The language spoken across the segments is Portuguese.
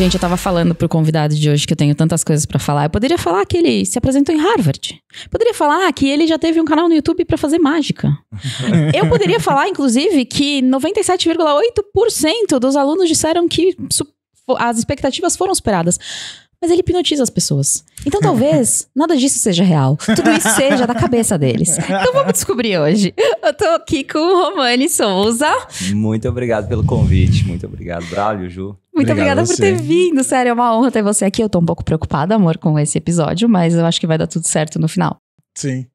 Gente, eu tava falando pro convidado de hoje que eu tenho tantas coisas para falar. Eu poderia falar que ele se apresentou em Harvard. Poderia falar que ele já teve um canal no YouTube para fazer mágica. eu poderia falar, inclusive, que 97,8% dos alunos disseram que as expectativas foram superadas mas ele hipnotiza as pessoas. Então talvez nada disso seja real. Tudo isso seja da cabeça deles. Então vamos descobrir hoje. Eu tô aqui com o Romani Souza. Muito obrigado pelo convite. Muito obrigado, Braulio, Ju. Muito obrigado obrigada por ter vindo. Sério, é uma honra ter você aqui. Eu tô um pouco preocupada, amor, com esse episódio, mas eu acho que vai dar tudo certo no final. Sim.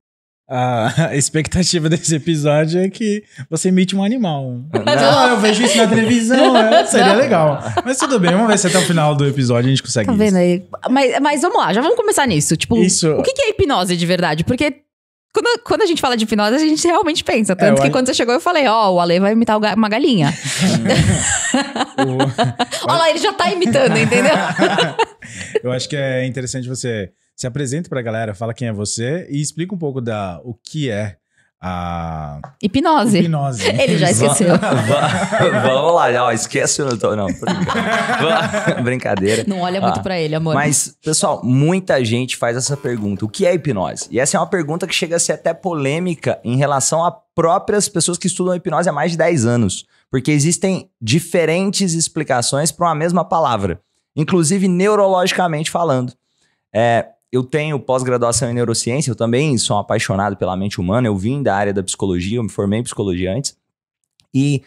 a expectativa desse episódio é que você imite um animal. Ah, eu vejo isso na televisão, né? seria não. legal. Mas tudo bem, vamos ver se até o final do episódio a gente consegue. Tá vendo isso. aí? Mas, mas vamos lá, já vamos começar nisso. Tipo, isso... o que é hipnose de verdade? Porque quando, quando, a gente fala de hipnose, a gente realmente pensa. É, Tanto é, que quando você chegou, eu falei, ó, oh, o Ale vai imitar uma galinha. Olha lá, ele já tá imitando, entendeu? eu acho que é interessante você se apresente para a galera, fala quem é você e explica um pouco da o que é a hipnose. hipnose. Ele já esqueceu. Vamos lá, já, ó, esquece o não, não brincadeira. Não olha muito ah, para ele, amor. Mas pessoal, muita gente faz essa pergunta: o que é hipnose? E essa é uma pergunta que chega a ser até polêmica em relação a próprias pessoas que estudam hipnose há mais de 10 anos, porque existem diferentes explicações para uma mesma palavra, inclusive neurologicamente falando. É, eu tenho pós-graduação em neurociência, eu também sou um apaixonado pela mente humana, eu vim da área da psicologia, eu me formei em psicologia antes. E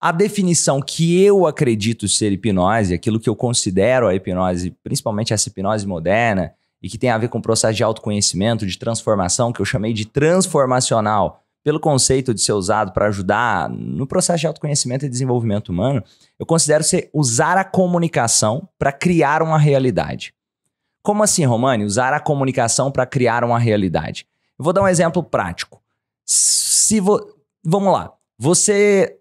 a definição que eu acredito ser hipnose, aquilo que eu considero a hipnose, principalmente essa hipnose moderna, e que tem a ver com o processo de autoconhecimento, de transformação, que eu chamei de transformacional, pelo conceito de ser usado para ajudar no processo de autoconhecimento e desenvolvimento humano, eu considero ser usar a comunicação para criar uma realidade. Como assim, Romani? Usar a comunicação para criar uma realidade. Eu vou dar um exemplo prático. Se vo... Vamos lá. Você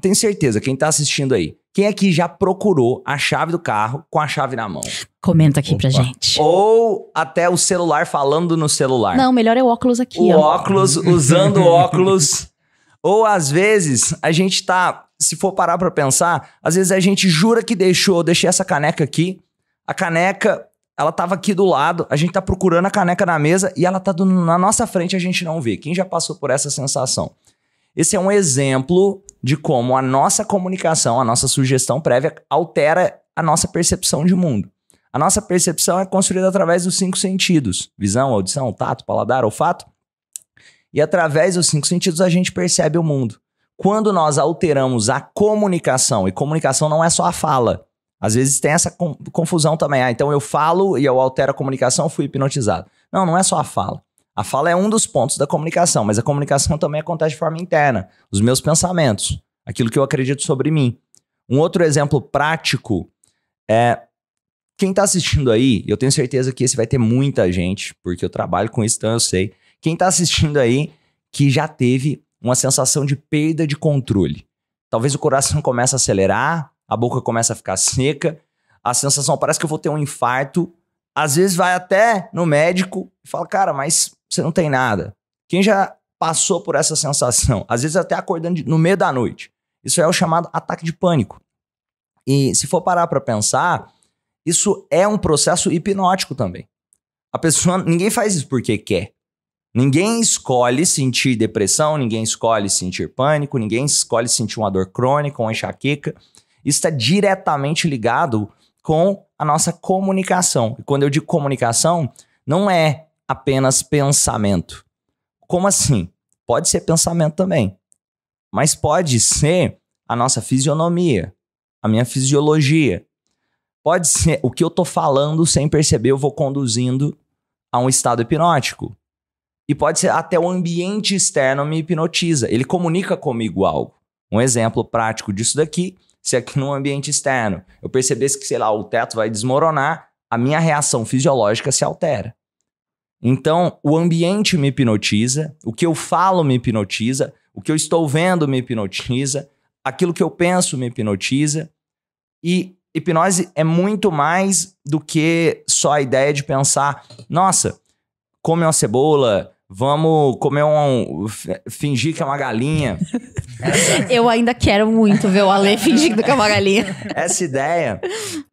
tem certeza, quem está assistindo aí, quem aqui já procurou a chave do carro com a chave na mão? Comenta aqui Opa. pra gente. Ou até o celular falando no celular. Não, melhor é o óculos aqui. O ó. óculos, usando o óculos. Ou às vezes a gente tá, se for parar para pensar, às vezes a gente jura que deixou, deixei essa caneca aqui. A caneca ela tava aqui do lado, a gente tá procurando a caneca na mesa e ela tá do, na nossa frente, a gente não vê. Quem já passou por essa sensação? Esse é um exemplo de como a nossa comunicação, a nossa sugestão prévia altera a nossa percepção de mundo. A nossa percepção é construída através dos cinco sentidos: visão, audição, tato, paladar, olfato. E através dos cinco sentidos a gente percebe o mundo. Quando nós alteramos a comunicação, e comunicação não é só a fala, às vezes tem essa confusão também. Ah, então eu falo e eu altero a comunicação, fui hipnotizado. Não, não é só a fala. A fala é um dos pontos da comunicação, mas a comunicação também acontece de forma interna. Os meus pensamentos, aquilo que eu acredito sobre mim. Um outro exemplo prático é. Quem está assistindo aí, eu tenho certeza que esse vai ter muita gente, porque eu trabalho com isso, então eu sei. Quem está assistindo aí que já teve uma sensação de perda de controle. Talvez o coração comece a acelerar, a boca começa a ficar seca, a sensação parece que eu vou ter um infarto. Às vezes vai até no médico e fala, cara, mas você não tem nada. Quem já passou por essa sensação? Às vezes até acordando no meio da noite. Isso é o chamado ataque de pânico. E se for parar para pensar, isso é um processo hipnótico também. A pessoa, ninguém faz isso porque quer. Ninguém escolhe sentir depressão, ninguém escolhe sentir pânico, ninguém escolhe sentir uma dor crônica, uma enxaqueca. Isso está diretamente ligado com a nossa comunicação. E quando eu digo comunicação, não é apenas pensamento. Como assim? Pode ser pensamento também, mas pode ser a nossa fisionomia, a minha fisiologia. Pode ser o que eu estou falando sem perceber, eu vou conduzindo a um estado hipnótico. E pode ser até o ambiente externo me hipnotiza, ele comunica comigo algo. Um exemplo prático disso daqui se aqui é no ambiente externo eu percebesse que, sei lá, o teto vai desmoronar, a minha reação fisiológica se altera. Então, o ambiente me hipnotiza, o que eu falo me hipnotiza, o que eu estou vendo me hipnotiza, aquilo que eu penso me hipnotiza. E hipnose é muito mais do que só a ideia de pensar, nossa, come uma cebola, vamos comer um. fingir que é uma galinha, Eu ainda quero muito ver o Ale fingindo que é uma galinha. Essa ideia,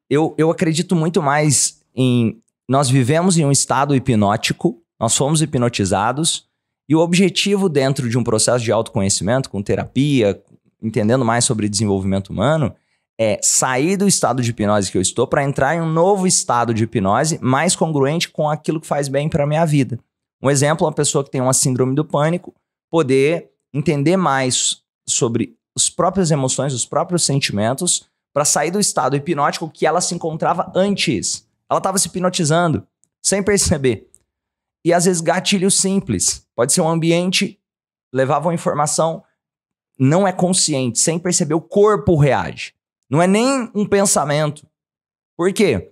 eu, eu acredito muito mais em. Nós vivemos em um estado hipnótico, nós fomos hipnotizados, e o objetivo dentro de um processo de autoconhecimento, com terapia, entendendo mais sobre desenvolvimento humano, é sair do estado de hipnose que eu estou para entrar em um novo estado de hipnose mais congruente com aquilo que faz bem para a minha vida. Um exemplo, uma pessoa que tem uma síndrome do pânico, poder entender mais sobre as próprias emoções, os próprios sentimentos, para sair do estado hipnótico que ela se encontrava antes. Ela estava se hipnotizando, sem perceber. E às vezes gatilhos simples. Pode ser um ambiente, levava uma informação, não é consciente, sem perceber, o corpo reage. Não é nem um pensamento. Por quê?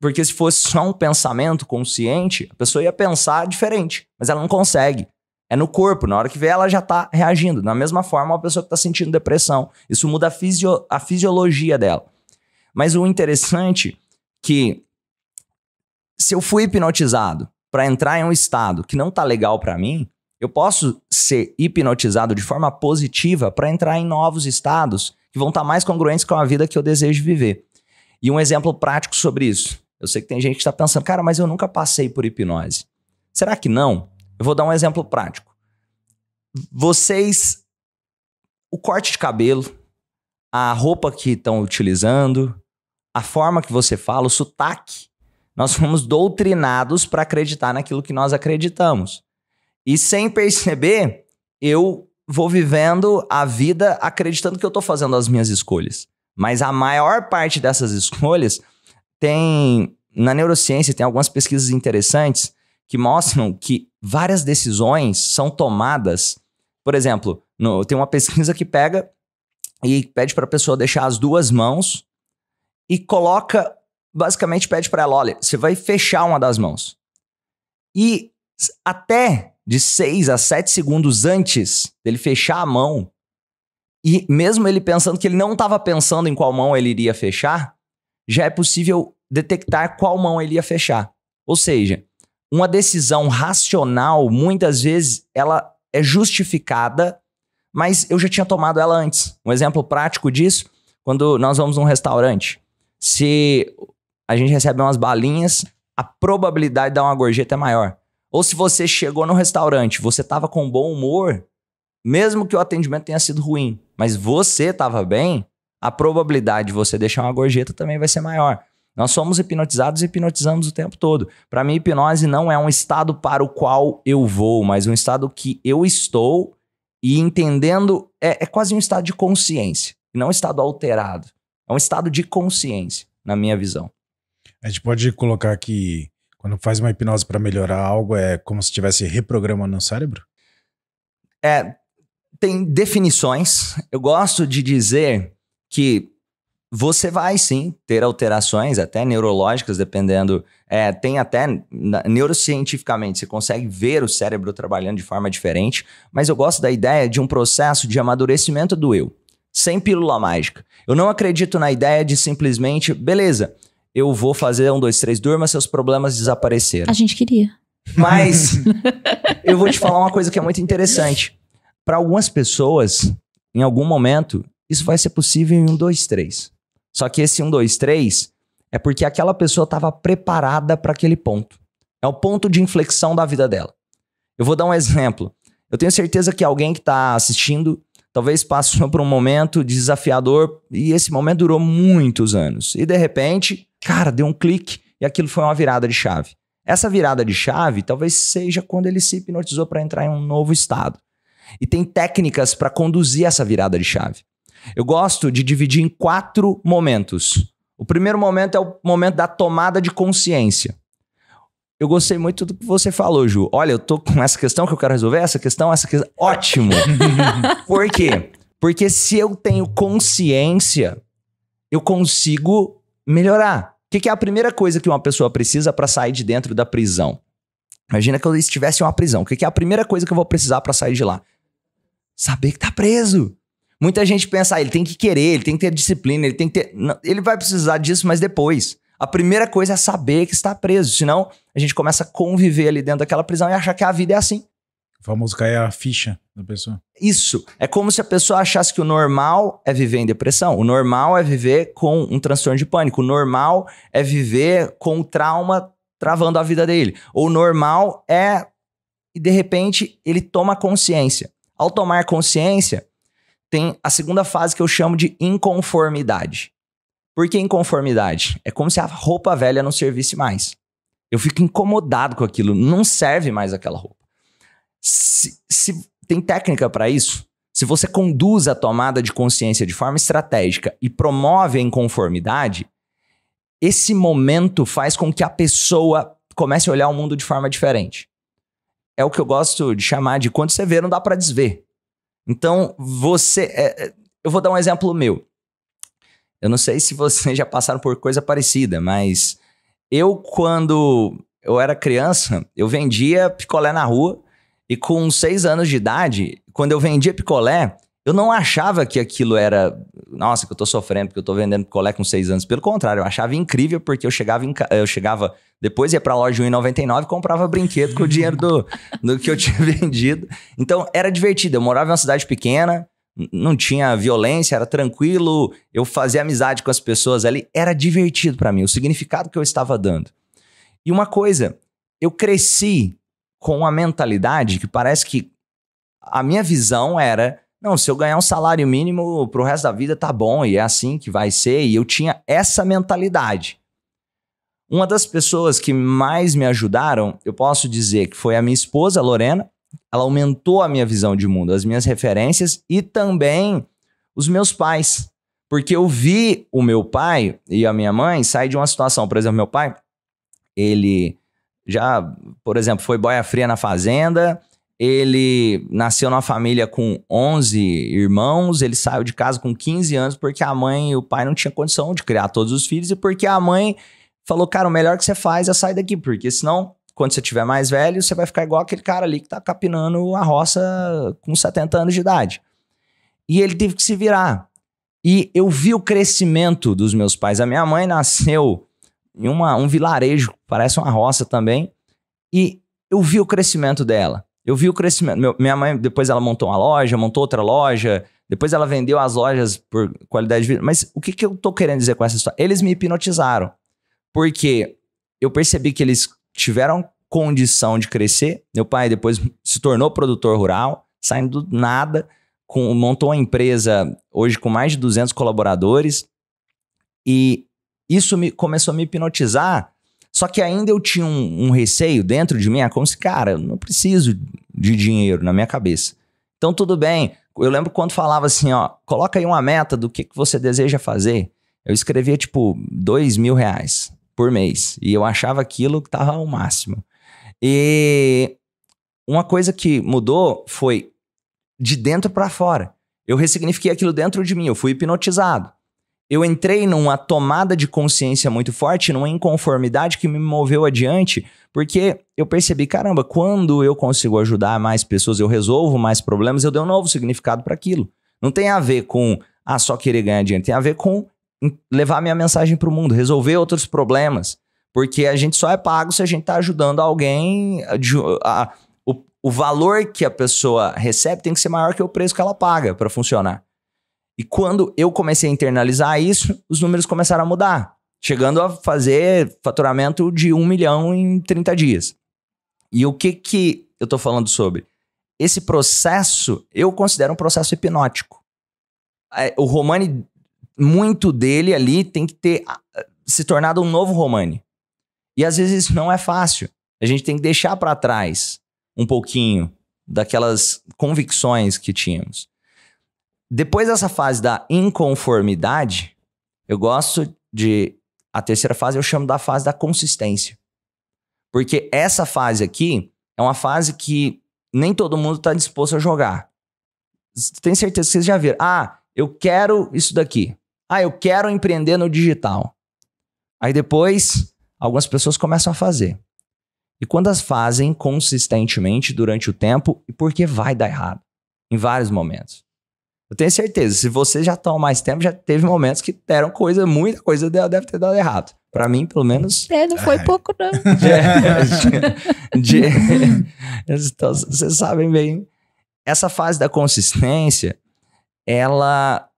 Porque se fosse só um pensamento consciente, a pessoa ia pensar diferente, mas ela não consegue. É no corpo. Na hora que vê, ela já tá reagindo. Da mesma forma, uma pessoa que tá sentindo depressão. Isso muda a, fisio a fisiologia dela. Mas o interessante que se eu fui hipnotizado para entrar em um estado que não tá legal para mim, eu posso ser hipnotizado de forma positiva para entrar em novos estados que vão estar tá mais congruentes com a vida que eu desejo viver. E um exemplo prático sobre isso. Eu sei que tem gente que está pensando, cara, mas eu nunca passei por hipnose. Será que não? Eu vou dar um exemplo prático. Vocês. O corte de cabelo, a roupa que estão utilizando, a forma que você fala, o sotaque. Nós fomos doutrinados para acreditar naquilo que nós acreditamos. E sem perceber, eu vou vivendo a vida acreditando que eu estou fazendo as minhas escolhas. Mas a maior parte dessas escolhas tem. Na neurociência, tem algumas pesquisas interessantes que mostram que várias decisões são tomadas. Por exemplo, no, tem uma pesquisa que pega e pede para a pessoa deixar as duas mãos e coloca, basicamente pede para ela, olha, você vai fechar uma das mãos. E até de seis a sete segundos antes dele fechar a mão, e mesmo ele pensando que ele não estava pensando em qual mão ele iria fechar, já é possível detectar qual mão ele ia fechar. Ou seja, uma decisão racional, muitas vezes, ela é justificada, mas eu já tinha tomado ela antes. Um exemplo prático disso, quando nós vamos num restaurante. Se a gente recebe umas balinhas, a probabilidade de dar uma gorjeta é maior. Ou se você chegou no restaurante, você estava com bom humor, mesmo que o atendimento tenha sido ruim, mas você estava bem, a probabilidade de você deixar uma gorjeta também vai ser maior. Nós somos hipnotizados e hipnotizamos o tempo todo. Para mim, hipnose não é um estado para o qual eu vou, mas um estado que eu estou e entendendo. É, é quase um estado de consciência, não um estado alterado. É um estado de consciência, na minha visão. A gente pode colocar que quando faz uma hipnose para melhorar algo, é como se estivesse reprogramando o cérebro? É. Tem definições. Eu gosto de dizer que você vai sim ter alterações, até neurológicas, dependendo. É, tem até neurocientificamente, você consegue ver o cérebro trabalhando de forma diferente, mas eu gosto da ideia de um processo de amadurecimento do eu, sem pílula mágica. Eu não acredito na ideia de simplesmente, beleza, eu vou fazer um, dois, três, durma, seus problemas desapareceram. A gente queria. Mas eu vou te falar uma coisa que é muito interessante. Para algumas pessoas, em algum momento, isso vai ser possível em um, dois, três. Só que esse 1, 2, 3 é porque aquela pessoa estava preparada para aquele ponto. É o ponto de inflexão da vida dela. Eu vou dar um exemplo. Eu tenho certeza que alguém que está assistindo talvez passou por um momento desafiador e esse momento durou muitos anos. E de repente, cara, deu um clique e aquilo foi uma virada de chave. Essa virada de chave talvez seja quando ele se hipnotizou para entrar em um novo estado. E tem técnicas para conduzir essa virada de chave. Eu gosto de dividir em quatro momentos. O primeiro momento é o momento da tomada de consciência. Eu gostei muito do que você falou, Ju. Olha, eu tô com essa questão que eu quero resolver, essa questão, essa questão. Ótimo! Por quê? Porque se eu tenho consciência, eu consigo melhorar. O que, que é a primeira coisa que uma pessoa precisa para sair de dentro da prisão? Imagina que eu estivesse em uma prisão. O que, que é a primeira coisa que eu vou precisar para sair de lá? Saber que tá preso. Muita gente pensa, ah, ele tem que querer, ele tem que ter disciplina, ele tem que ter. Não, ele vai precisar disso, mas depois. A primeira coisa é saber que está preso, senão a gente começa a conviver ali dentro daquela prisão e achar que a vida é assim. O famoso cair a ficha da pessoa. Isso. É como se a pessoa achasse que o normal é viver em depressão, o normal é viver com um transtorno de pânico, o normal é viver com trauma travando a vida dele. Ou o normal é. E de repente ele toma consciência. Ao tomar consciência, tem a segunda fase que eu chamo de inconformidade. Por que inconformidade? É como se a roupa velha não servisse mais. Eu fico incomodado com aquilo, não serve mais aquela roupa. Se, se tem técnica para isso, se você conduz a tomada de consciência de forma estratégica e promove a inconformidade, esse momento faz com que a pessoa comece a olhar o mundo de forma diferente. É o que eu gosto de chamar de quando você vê, não dá para desver. Então, você. É, é, eu vou dar um exemplo meu. Eu não sei se vocês já passaram por coisa parecida, mas eu, quando eu era criança, eu vendia picolé na rua. E com seis anos de idade, quando eu vendia picolé, eu não achava que aquilo era. Nossa, que eu tô sofrendo porque eu tô vendendo picolé com seis anos. Pelo contrário, eu achava incrível porque eu chegava, em, eu chegava depois ia pra loja 1,99 e comprava brinquedo com o dinheiro do, do que eu tinha vendido. Então era divertido. Eu morava em uma cidade pequena, não tinha violência, era tranquilo, eu fazia amizade com as pessoas ali, era divertido para mim, o significado que eu estava dando. E uma coisa, eu cresci com uma mentalidade que parece que a minha visão era, não, se eu ganhar um salário mínimo pro resto da vida tá bom e é assim que vai ser, e eu tinha essa mentalidade. Uma das pessoas que mais me ajudaram, eu posso dizer que foi a minha esposa, Lorena. Ela aumentou a minha visão de mundo, as minhas referências e também os meus pais. Porque eu vi o meu pai e a minha mãe sair de uma situação. Por exemplo, meu pai, ele já, por exemplo, foi boia fria na fazenda, ele nasceu numa família com 11 irmãos, ele saiu de casa com 15 anos porque a mãe e o pai não tinham condição de criar todos os filhos e porque a mãe falou, cara, o melhor que você faz é sair daqui, porque senão, quando você tiver mais velho, você vai ficar igual aquele cara ali que tá capinando a roça com 70 anos de idade. E ele teve que se virar. E eu vi o crescimento dos meus pais. A minha mãe nasceu em uma, um vilarejo, parece uma roça também, e eu vi o crescimento dela. Eu vi o crescimento. Meu, minha mãe, depois ela montou uma loja, montou outra loja, depois ela vendeu as lojas por qualidade de vida. Mas o que, que eu tô querendo dizer com essa história? Eles me hipnotizaram. Porque eu percebi que eles tiveram condição de crescer. Meu pai depois se tornou produtor rural, saindo do nada, com, montou uma empresa hoje com mais de 200 colaboradores. E isso me, começou a me hipnotizar. Só que ainda eu tinha um, um receio dentro de mim, é como se, cara, eu não preciso de dinheiro na minha cabeça. Então, tudo bem. Eu lembro quando falava assim, ó, coloca aí uma meta do que, que você deseja fazer. Eu escrevia, tipo, dois mil reais por mês. E eu achava aquilo que estava ao máximo. E uma coisa que mudou foi de dentro para fora. Eu ressignifiquei aquilo dentro de mim, eu fui hipnotizado. Eu entrei numa tomada de consciência muito forte, numa inconformidade que me moveu adiante, porque eu percebi, caramba, quando eu consigo ajudar mais pessoas, eu resolvo mais problemas, eu dei um novo significado para aquilo. Não tem a ver com ah, só querer ganhar dinheiro, tem a ver com levar minha mensagem para o mundo, resolver outros problemas. Porque a gente só é pago se a gente está ajudando alguém. A, eh, a, o, o valor que a pessoa recebe tem que ser maior que o preço que ela paga para funcionar. E quando eu comecei a internalizar isso, os números começaram a mudar, chegando a fazer faturamento de um milhão em 30 dias. E o que, que eu estou falando sobre? Esse processo eu considero um processo hipnótico. É, o Romani muito dele ali tem que ter ah, se tornado um novo Romani. E às vezes isso não é fácil. A gente tem que deixar para trás um pouquinho daquelas convicções que tínhamos. Depois dessa fase da inconformidade, eu gosto de a terceira fase eu chamo da fase da consistência. Porque essa fase aqui é uma fase que nem todo mundo está disposto a jogar. tem certeza que vocês já viram. Ah, eu quero isso daqui. Ah, eu quero empreender no digital. Aí depois, algumas pessoas começam a fazer. E quando as fazem consistentemente durante o tempo, e porque vai dar errado em vários momentos. Eu tenho certeza, se vocês já estão mais tempo, já teve momentos que deram coisa, muita coisa deve ter dado errado. Para mim, pelo menos. É, não foi é. pouco, não. É, de, de, de, então, vocês sabem bem. Essa fase da consistência, ela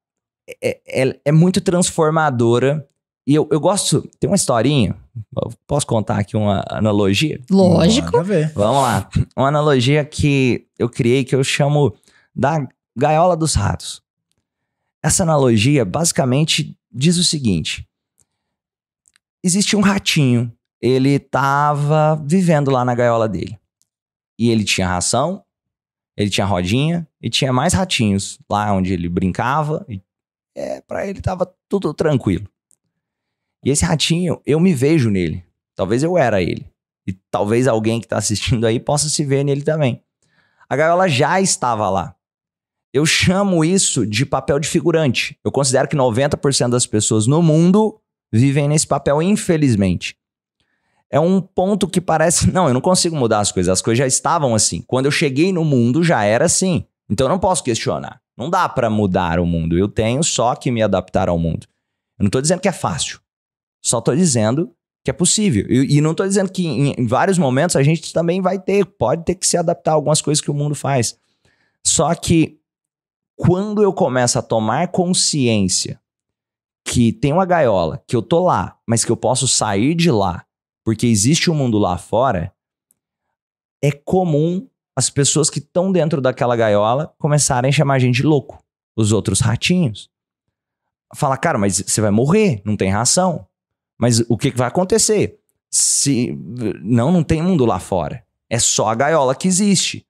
é, é, é, muito transformadora. E eu, eu gosto. Tem uma historinha. Posso contar aqui uma analogia? Lógico. Vamos lá. Vamos lá. Uma analogia que eu criei que eu chamo da gaiola dos ratos. Essa analogia basicamente diz o seguinte: existia um ratinho, ele estava vivendo lá na gaiola dele. E ele tinha ração, ele tinha rodinha e tinha mais ratinhos lá onde ele brincava e é, para ele tava tudo tranquilo. E esse ratinho, eu me vejo nele. Talvez eu era ele. E talvez alguém que está assistindo aí possa se ver nele também. A gaiola já estava lá. Eu chamo isso de papel de figurante. Eu considero que 90% das pessoas no mundo vivem nesse papel, infelizmente. É um ponto que parece. Não, eu não consigo mudar as coisas. As coisas já estavam assim. Quando eu cheguei no mundo, já era assim. Então eu não posso questionar. Não dá para mudar o mundo. Eu tenho só que me adaptar ao mundo. Eu não estou dizendo que é fácil. Só estou dizendo que é possível. E, e não estou dizendo que em, em, vários momentos a gente também vai ter, pode ter que se adaptar a algumas coisas que o mundo faz. Só que quando eu começo a tomar consciência que tem uma gaiola, que eu tô lá, mas que eu posso sair de lá, porque existe um mundo lá fora, é comum as pessoas que estão dentro daquela gaiola começarem a chamar a gente de louco, os outros ratinhos. fala cara, mas você vai morrer, não tem ração. Mas o que, que vai acontecer? Se não, não tem mundo lá fora. É só a gaiola que existe.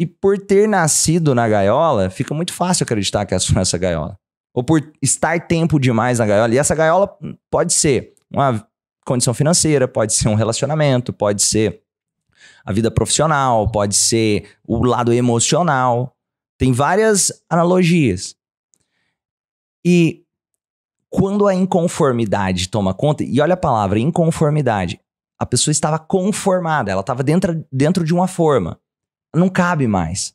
E por ter nascido na gaiola, fica muito fácil acreditar que é só essa gaiola. Ou por estar tempo demais na gaiola. E essa gaiola hum, pode ser uma condição financeira, pode ser um relacionamento, pode ser a vida profissional, pode ser o lado emocional. Tem várias analogias. E quando a inconformidade toma conta, e olha a palavra inconformidade, a pessoa estava conformada, ela estava dentro, dentro de uma forma. Não cabe mais.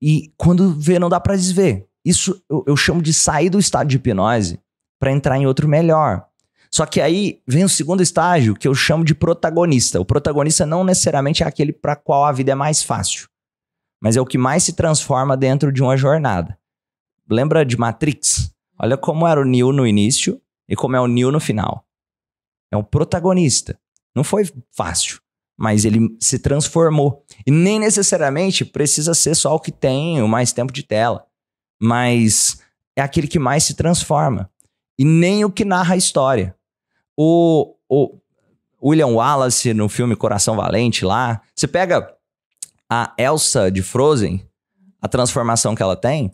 E quando vê, não dá para desver. Isso eu, eu chamo de sair do estado de hipnose para entrar em outro melhor. Só que aí vem o segundo estágio, que eu chamo de protagonista. O protagonista não necessariamente é aquele para qual a vida é mais fácil, mas é o que mais se transforma dentro de uma jornada. Lembra de Matrix? Olha como era o Neo no início e como é o Neo no final. É um protagonista. Não foi fácil, mas ele se transformou. E nem necessariamente precisa ser só o que tem o mais tempo de tela, mas é aquele que mais se transforma. E nem o que narra a história. O, o William Wallace no filme Coração Valente lá. Você pega a Elsa de Frozen, a transformação que ela tem.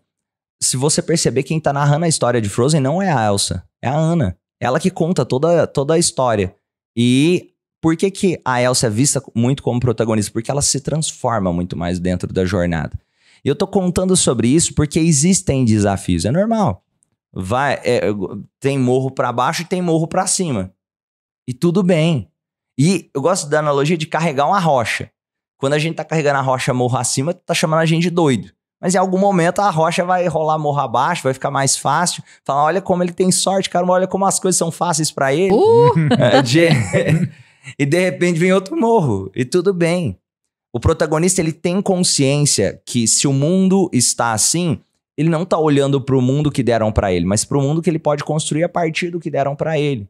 Se você perceber, quem tá narrando a história de Frozen não é a Elsa, é a Ana. Ela que conta toda, toda a história. E por que, que a Elsa é vista muito como protagonista? Porque ela se transforma muito mais dentro da jornada. E eu tô contando sobre isso porque existem desafios, é normal vai é, é, tem morro para baixo e tem morro para cima. E tudo bem. E eu gosto da analogia de carregar uma rocha. Quando a gente tá carregando a rocha morro acima, tá chamando a gente de doido. Mas em algum momento a rocha vai rolar morro abaixo, vai ficar mais fácil. Falar, olha como ele tem sorte, cara, olha como as coisas são fáceis para ele. Uh! É, e de repente vem outro morro, e tudo bem. O protagonista ele tem consciência que se o mundo está assim, ele não está olhando para o mundo que deram para ele, mas para o mundo que ele pode construir a partir do que deram para ele.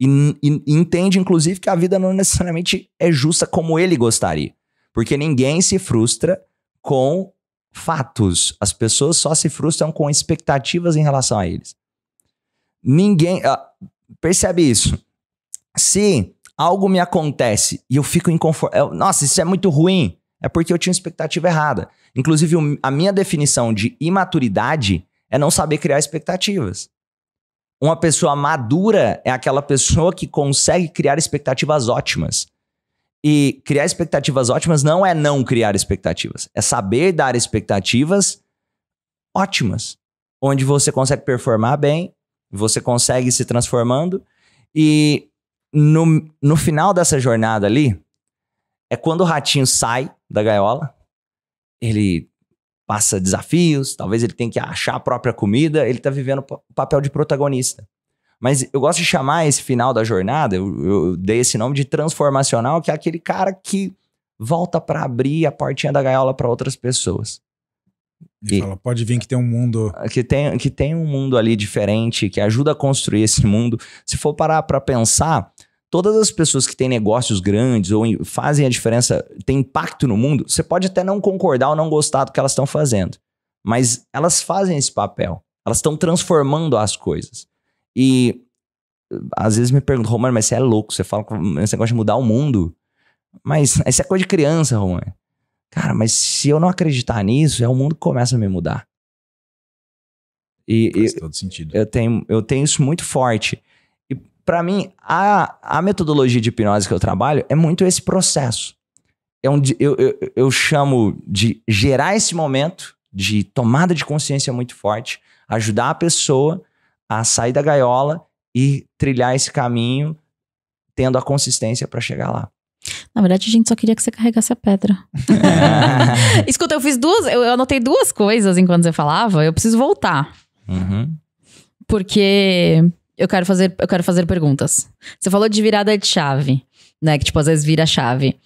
E, e, e entende, inclusive, que a vida não necessariamente é justa como ele gostaria. Porque ninguém se frustra com fatos. As pessoas só se frustram com expectativas em relação a eles. Ninguém. Ah, percebe isso? Se algo me acontece e eu fico inconfortável. Nossa, isso é muito ruim. É porque eu tinha expectativa errada. Inclusive, a minha definição de imaturidade é não saber criar expectativas. Uma pessoa madura é aquela pessoa que consegue criar expectativas ótimas. E criar expectativas ótimas não é não criar expectativas, é saber dar expectativas ótimas, onde você consegue performar bem, você consegue se transformando e no, no final dessa jornada ali, é quando o ratinho sai da gaiola, ele passa desafios, talvez ele tenha que achar a própria comida, ele está vivendo o papel de protagonista. Mas eu gosto de chamar esse final da jornada, eu, eu dei esse nome de transformacional, que é aquele cara que volta para abrir a portinha da gaiola para outras pessoas. E, e, fala, pode vir que tem um mundo. Que tem, que tem um mundo ali diferente, que ajuda a construir esse mundo. Se for parar para pensar, todas as pessoas que têm negócios grandes ou fazem a diferença, têm impacto no mundo, você pode até não concordar ou não gostar do que elas estão fazendo, mas elas fazem esse papel. Elas estão transformando as coisas. E às vezes me perguntam, Romano, mas você é louco, você fala que você gosta de mudar o mundo. Mas isso é coisa de criança, Romano. Cara, mas se eu não acreditar nisso, é o mundo que começa a me mudar. E, Faz e, todo sentido. Eu tenho, eu tenho isso muito forte para mim, a, a metodologia de hipnose que eu trabalho é muito esse processo. É onde eu, eu, eu chamo de gerar esse momento de tomada de consciência muito forte, ajudar a pessoa a sair da gaiola e trilhar esse caminho, tendo a consistência para chegar lá. Na verdade, a gente só queria que você carregasse a pedra. Escuta, eu fiz duas, eu anotei duas coisas enquanto você falava, eu preciso voltar. Uhum. Porque eu quero fazer, eu quero fazer perguntas. Você falou de virada de chave, né? Que tipo, às vezes vira chave.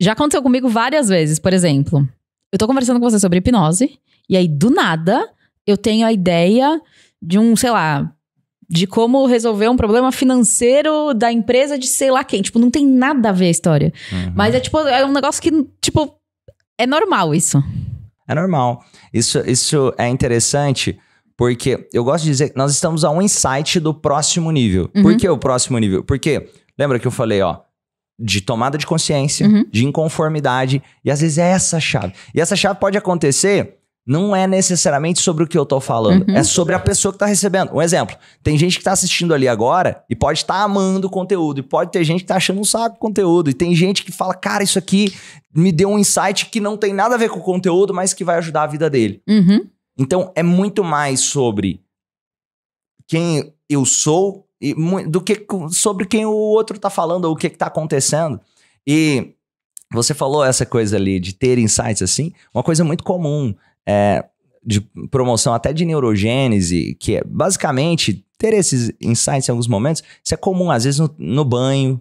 Já aconteceu comigo várias vezes, por exemplo. Eu tô conversando com você sobre hipnose, e aí, do nada, eu tenho a ideia de um, sei lá, de como resolver um problema financeiro da empresa de sei lá quem. Tipo, não tem nada a ver a história. Uhum. Mas é tipo, é um negócio que, tipo, é normal isso. É normal. Isso, isso é interessante porque eu gosto de dizer que nós estamos a um insight do próximo nível. Uhum. Por que o próximo nível? Porque, lembra que eu falei, ó, de tomada de consciência, uhum. de inconformidade, e às vezes é essa a chave. E essa chave pode acontecer, não é necessariamente sobre o que eu tô falando, uhum. é sobre a pessoa que tá recebendo. Um exemplo, tem gente que tá assistindo ali agora e pode estar tá amando o conteúdo, e pode ter gente que tá achando um saco o conteúdo, e tem gente que fala, cara, isso aqui me deu um insight que não tem nada a ver com o conteúdo, mas que vai ajudar a vida dele. Uhum. Então é muito mais sobre quem eu sou e, do que sobre quem o outro está falando ou o que está acontecendo. E você falou essa coisa ali de ter insights assim, uma coisa muito comum é, de promoção até de neurogênese, que é basicamente ter esses insights em alguns momentos, isso é comum, às vezes no, no banho,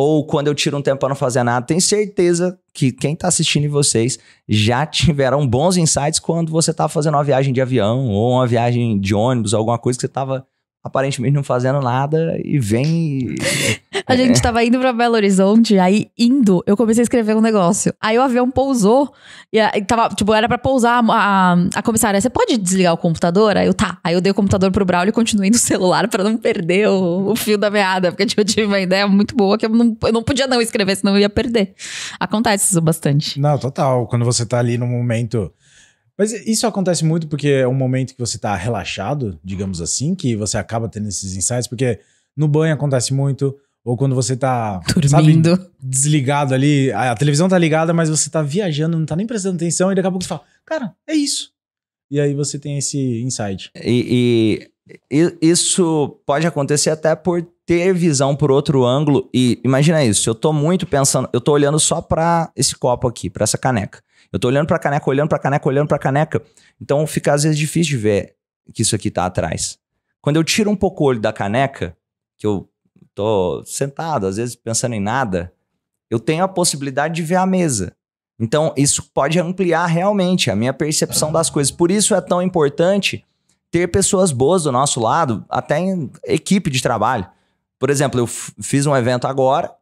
ou quando eu tiro um tempo para não fazer nada. Tenho certeza que quem está assistindo vocês já tiveram bons insights quando você estava fazendo uma viagem de avião ou uma viagem de ônibus, alguma coisa que você estava aparentemente não fazendo nada e vem. E... A gente é. tava indo pra Belo Horizonte, aí indo, eu comecei a escrever um negócio. Aí o avião pousou, e, tava, tipo, era pra pousar a, a, a, comissária, você pode desligar o computador? Aí eu, tá. Aí eu dei o computador pro Braulio e continuei no celular pra não perder o, o fio da meada, porque tipo, eu tive uma ideia muito boa que eu não, eu não podia não escrever, senão eu ia perder. Acontece isso bastante. Não, total. Quando você tá ali no momento... Mas isso acontece muito porque é um momento que você está relaxado, digamos assim, que você acaba tendo esses insights, porque no banho acontece muito, ou quando você tá dormindo, sabe, desligado ali, a, a, televisão tá ligada, mas você tá viajando, não tá nem prestando atenção, e daqui a pouco você fala, cara, é isso. E aí você tem esse insight. E, e isso pode acontecer até por ter visão por outro ângulo. E imagina isso, eu tô muito pensando, eu tô olhando só para esse copo aqui, para essa caneca. Eu tô olhando pra caneca, olhando pra caneca, olhando pra caneca. Então fica às vezes difícil de ver que isso aqui tá atrás. Quando eu tiro um pouco o olho da caneca, que eu estou sentado, às vezes pensando em nada, eu tenho a possibilidade de ver a mesa. Então, isso pode ampliar realmente a minha percepção das coisas. Por isso é tão importante ter pessoas boas do nosso lado, até em equipe de trabalho. Por exemplo, eu fiz um evento agora,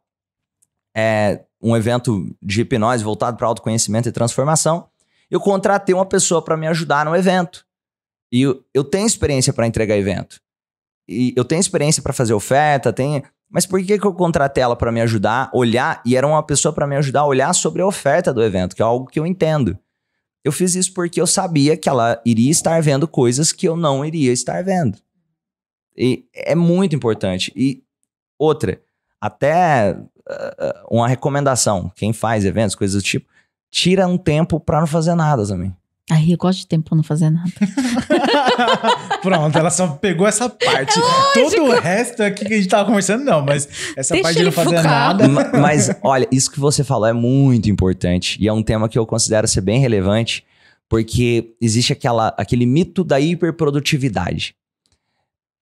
é, um evento de hipnose voltado para autoconhecimento e transformação. Eu contratei uma pessoa para me ajudar no evento. E eu, eu tenho experiência para entregar evento. E eu tenho experiência para fazer oferta, tenho, mas por que, que eu contratei ela para me ajudar, olhar, e era uma pessoa para me ajudar a olhar sobre a oferta do evento, que é algo que eu entendo. Eu fiz isso porque eu sabia que ela iria estar vendo coisas que eu não iria estar vendo. E é muito importante. E outra, até uh, uma recomendação, quem faz eventos, coisas do tipo, tira um tempo para não fazer nada também. Aí eu gosto de tempo pra não fazer nada. Pronto, ela só pegou essa parte. É Todo o resto aqui que a gente tava conversando, não, mas essa Deixa parte de não fazer nada. Mas, olha, isso que você falou é muito importante e é um tema que eu considero ser bem relevante, porque existe aquela, aquele mito da hiperprodutividade.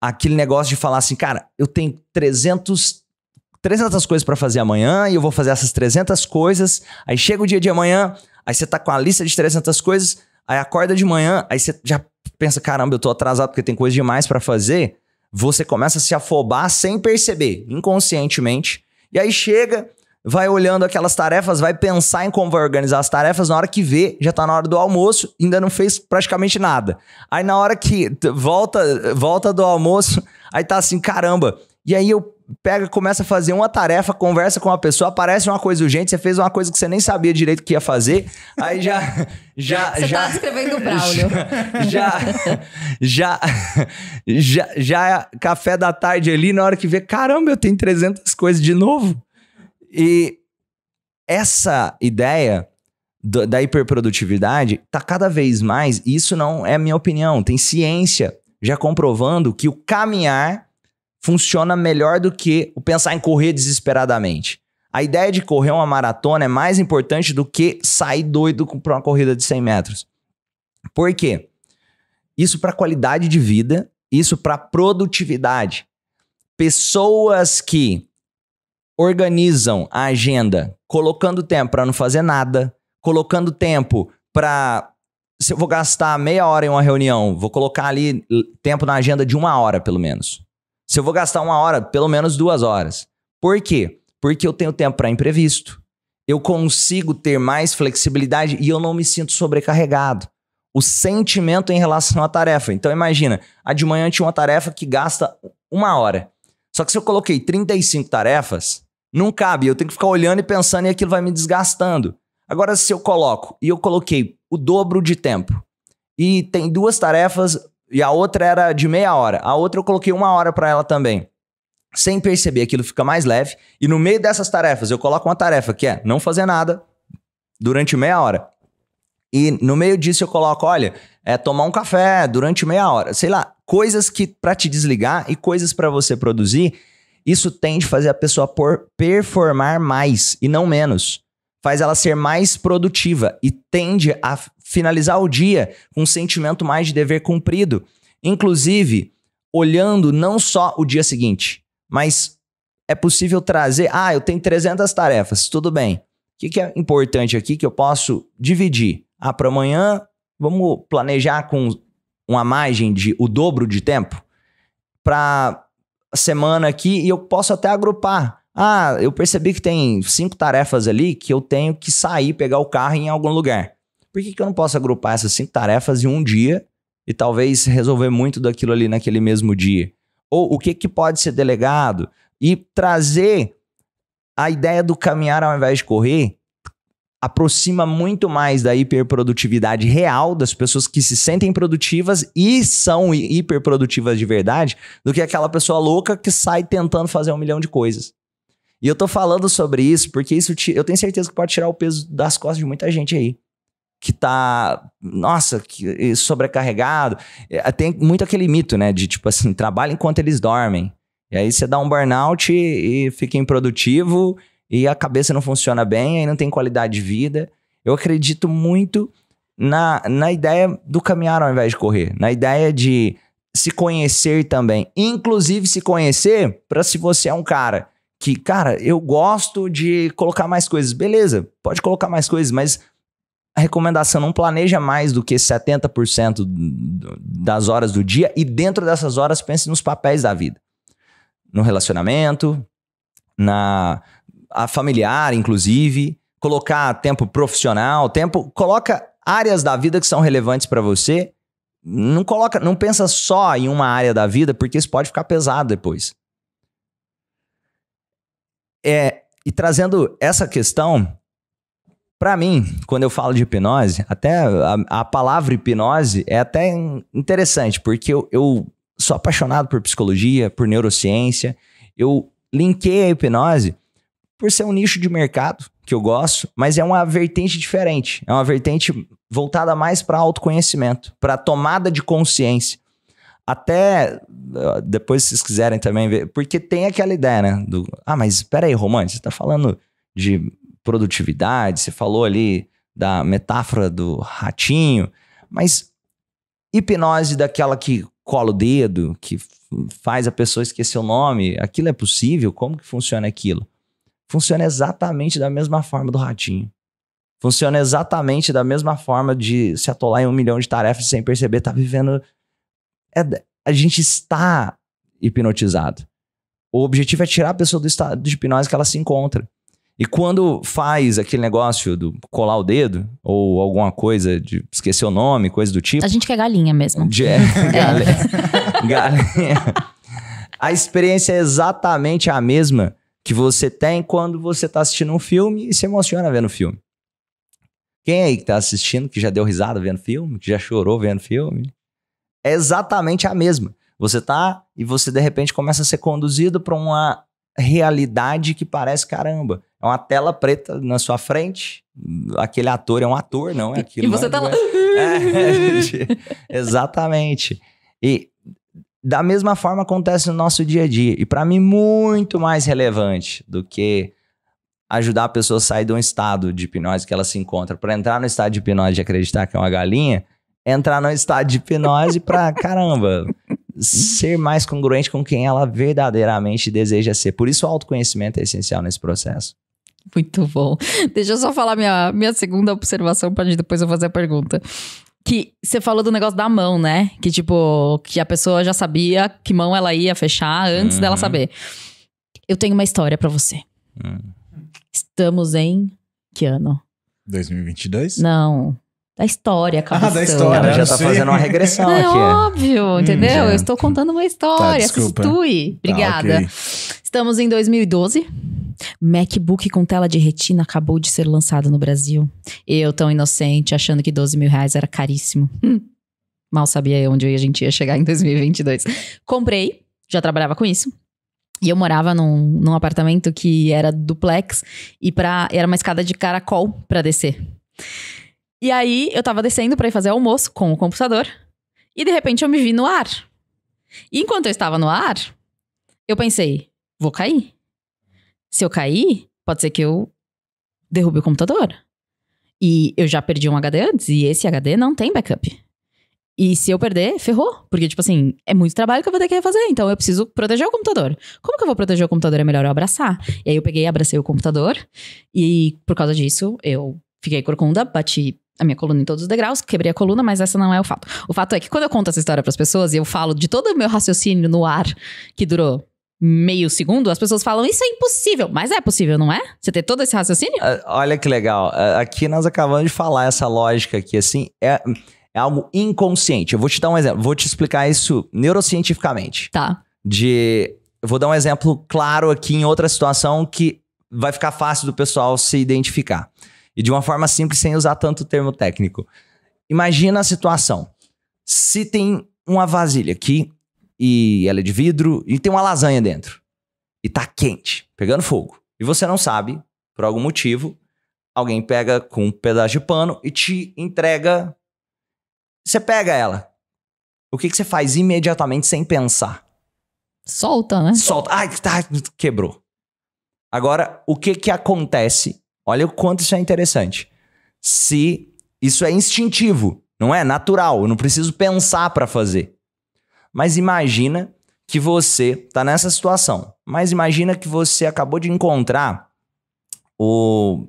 Aquele negócio de falar assim, cara, eu tenho 300 300 coisas para fazer amanhã e eu vou fazer essas 300 coisas. Aí chega o dia de amanhã, aí você tá com a lista de 300 coisas, aí acorda de manhã, aí você já pensa, caramba, eu tô atrasado porque tem coisa demais para fazer, você começa a se afobar sem perceber, inconscientemente. E aí chega, vai olhando aquelas tarefas, vai pensar em como vai organizar as tarefas, na hora que vê, já tá na hora do almoço, ainda não fez praticamente nada. Aí na hora que volta, volta do almoço, aí tá assim, caramba. E aí eu pega, começa a fazer uma tarefa, conversa com uma pessoa, aparece uma coisa urgente, você fez uma coisa que você nem sabia direito que ia fazer, aí já já você tá já tá escrevendo o Braulio. Já já, já já já é café da tarde ali, na hora que vê, caramba, eu tenho 300 coisas de novo. E essa ideia do, da hiperprodutividade tá cada vez mais, isso não é minha opinião, tem ciência já comprovando que o caminhar funciona melhor do que o pensar em correr desesperadamente. A ideia de correr uma maratona é mais importante do que sair doido para uma corrida de 100 metros. Por quê? Isso para qualidade de vida, isso para produtividade. Pessoas que organizam a agenda colocando tempo para não fazer nada, colocando tempo para se eu vou gastar meia hora em uma reunião, vou colocar ali tempo na agenda de uma hora pelo menos. Se eu vou gastar uma hora, pelo menos duas horas. Por quê? Porque eu tenho tempo para imprevisto. Eu consigo ter mais flexibilidade e eu não me sinto sobrecarregado. O sentimento em relação à tarefa. Então imagina, a de manhã tinha uma tarefa que gasta uma hora. Só que se eu coloquei 35 tarefas, não cabe. Eu tenho que ficar olhando e pensando e aquilo vai me desgastando. Agora, se eu coloco e eu coloquei o dobro de tempo e tem duas tarefas e a outra era de meia hora. A outra eu coloquei uma hora para ela também. Sem perceber, aquilo fica mais leve. E no meio dessas tarefas, eu coloco uma tarefa que é não fazer nada durante meia hora. E no meio disso eu coloco, olha, é tomar um café durante meia hora, sei lá, coisas que para te desligar e coisas para você produzir, isso tende a fazer a pessoa por, performar mais e não menos. Faz ela ser mais produtiva e tende a finalizar o dia com um sentimento mais de dever cumprido. Inclusive, olhando não só o dia seguinte, mas é possível trazer. Ah, eu tenho 300 tarefas, tudo bem. O que, que é importante aqui que eu posso dividir? Ah, para amanhã vamos planejar com uma margem de o dobro de tempo para a semana aqui e eu posso até agrupar. Ah, eu percebi que tem cinco tarefas ali que eu tenho que sair, pegar o carro em algum lugar por que, que eu não posso agrupar essas cinco tarefas em um dia e talvez resolver muito daquilo ali naquele mesmo dia? Ou o que, que pode ser delegado? E trazer a ideia do caminhar ao invés de correr aproxima muito mais da hiperprodutividade real das pessoas que se sentem produtivas e são hiperprodutivas de verdade do que aquela pessoa louca que sai tentando fazer um milhão de coisas. E eu tô falando sobre isso porque isso eu tenho certeza que pode tirar o peso das costas de muita gente aí que tá, nossa, que sobrecarregado. É, tem muito aquele mito, né? De tipo assim, trabalha enquanto eles dormem. E aí você dá um burnout e, e fica improdutivo e a cabeça não funciona bem, aí não tem qualidade de vida. Eu acredito muito na, na ideia do caminhar ao invés de correr, na ideia de se conhecer também, inclusive se conhecer para se você é um cara que, cara, eu gosto de colocar mais coisas, beleza? Pode colocar mais coisas, mas a recomendação não planeja mais do que 70% das horas do dia e dentro dessas horas pense nos papéis da vida. No relacionamento, na a familiar, inclusive, colocar tempo profissional, tempo, coloca áreas da vida que são relevantes para você. Não coloca, não pensa só em uma área da vida, porque isso pode ficar pesado depois. É, e trazendo essa questão, para mim, quando eu falo de hipnose, até a, a palavra hipnose é até interessante, porque eu, eu sou apaixonado por psicologia, por neurociência. Eu linkei a hipnose por ser um nicho de mercado que eu gosto, mas é uma vertente diferente. É uma vertente voltada mais para autoconhecimento, para tomada de consciência. Até ah, depois, se vocês quiserem também ver, porque tem aquela ideia, né? Do, ah, mas espera aí, Romano, você está falando de produtividade, você falou ali da metáfora do ratinho, mas hipnose daquela que cola o dedo, que faz a pessoa esquecer o nome, aquilo é possível? Como que funciona aquilo? Funciona exatamente da mesma forma do ratinho. Funciona exatamente da mesma forma de se atolar em um milhão de tarefas sem perceber, tá vivendo. É, a gente está hipnotizado. O objetivo é tirar a pessoa do estado de hipnose que ela se encontra. E quando faz aquele negócio do colar o dedo, ou alguma coisa de esquecer o nome, coisa do tipo. A gente quer galinha mesmo. De, é, é. galinha. galinha. A experiência é exatamente a mesma que você tem quando você está assistindo um filme e se emociona vendo o filme. Quem aí que tá assistindo, que já deu risada vendo filme, que já chorou vendo filme? É exatamente a mesma. Você tá e você de repente começa a ser conduzido para uma realidade que parece caramba é uma tela preta na sua frente. Aquele ator é um ator, não é aquilo. E você é tá lá. É, exatamente. E da mesma forma acontece no nosso dia a dia. E para mim, muito mais relevante do que ajudar a pessoa a sair de um estado de hipnose que ela se encontra para entrar no estado de hipnose de acreditar que é uma galinha, entrar no estado de hipnose para caramba, ser mais congruente com quem ela verdadeiramente deseja ser. Por isso o autoconhecimento é essencial nesse processo. Muito bom. Deixa eu só falar minha, minha segunda observação para depois eu fazer a pergunta. Que você falou do negócio da mão, né? Que tipo, que a pessoa já sabia que mão ela ia fechar antes uhum. dela saber. Eu tenho uma história para você. Uhum. Estamos em que ano? 2022? Não, da história, Capistão. Ah, da história. Ela já tá fazendo uma regressão é aqui. É óbvio, hum, entendeu? Hum, eu estou contando uma história. Tá, Substitui. Tá, Obrigada. Tá, okay. Estamos em 2012. MacBook com tela de retina acabou de ser lançado no Brasil. Eu, tão inocente, achando que 12 mil reais era caríssimo. Hum, mal sabia onde a gente ia chegar em 2022. Comprei, já trabalhava com isso. E eu morava num, num apartamento que era duplex e pra, era uma escada de caracol para descer. E aí eu tava descendo para ir fazer almoço com o computador. E de repente eu me vi no ar. E enquanto eu estava no ar, eu pensei, vou cair. Se eu cair, pode ser que eu derrube o computador. E eu já perdi um HD antes, e esse HD não tem backup. E se eu perder, ferrou. Porque, tipo assim, é muito trabalho que eu vou ter que refazer. Então eu preciso proteger o computador. Como que eu vou proteger o computador? É melhor eu abraçar. E aí eu peguei e abracei o computador. E por causa disso, eu fiquei corcunda, bati a minha coluna em todos os degraus, quebrei a coluna, mas essa não é o fato. O fato é que quando eu conto essa história para as pessoas e eu falo de todo o meu raciocínio no ar, que durou meio segundo, as pessoas falam, isso é impossível. Mas é possível, não é? Você ter todo esse raciocínio? Uh, olha que legal. Uh, aqui nós acabamos de falar essa lógica aqui, assim, é, é algo inconsciente. Eu vou te dar um exemplo, vou te explicar isso neurocientificamente. Tá. De. Eu vou dar um exemplo claro aqui em outra situação que vai ficar fácil do pessoal se identificar. E de uma forma simples, sem usar tanto termo técnico. Imagina a situação. Se tem uma vasilha aqui, e ela é de vidro, e tem uma lasanha dentro. E tá quente, pegando fogo. E você não sabe, por algum motivo, alguém pega com um pedaço de pano e te entrega. Você pega ela. O que, que você faz imediatamente sem pensar? Solta, né? Solta. Ai, tá, quebrou. Agora, o que que acontece Olha o quanto isso é interessante. Se isso é instintivo, não é natural, eu não preciso pensar para fazer. Mas imagina que você está nessa situação. Mas imagina que você acabou de encontrar o,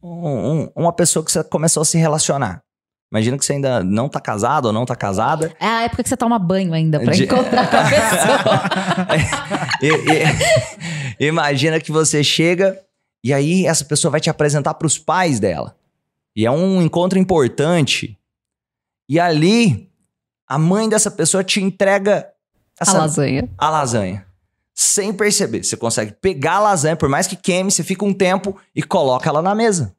um, uma pessoa que você começou a se relacionar. Imagina que você ainda não tá casado ou não tá casada. É a época que você toma banho ainda pra de... encontrar com a pessoa. É, é, é, imagina que você chega e aí essa pessoa vai te apresentar para os pais dela. E é um encontro importante. E ali a mãe dessa pessoa te entrega essa, a lasanha. A lasanha. Sem perceber, você consegue pegar a lasanha, por mais que queime, você fica um tempo e coloca ela na mesa.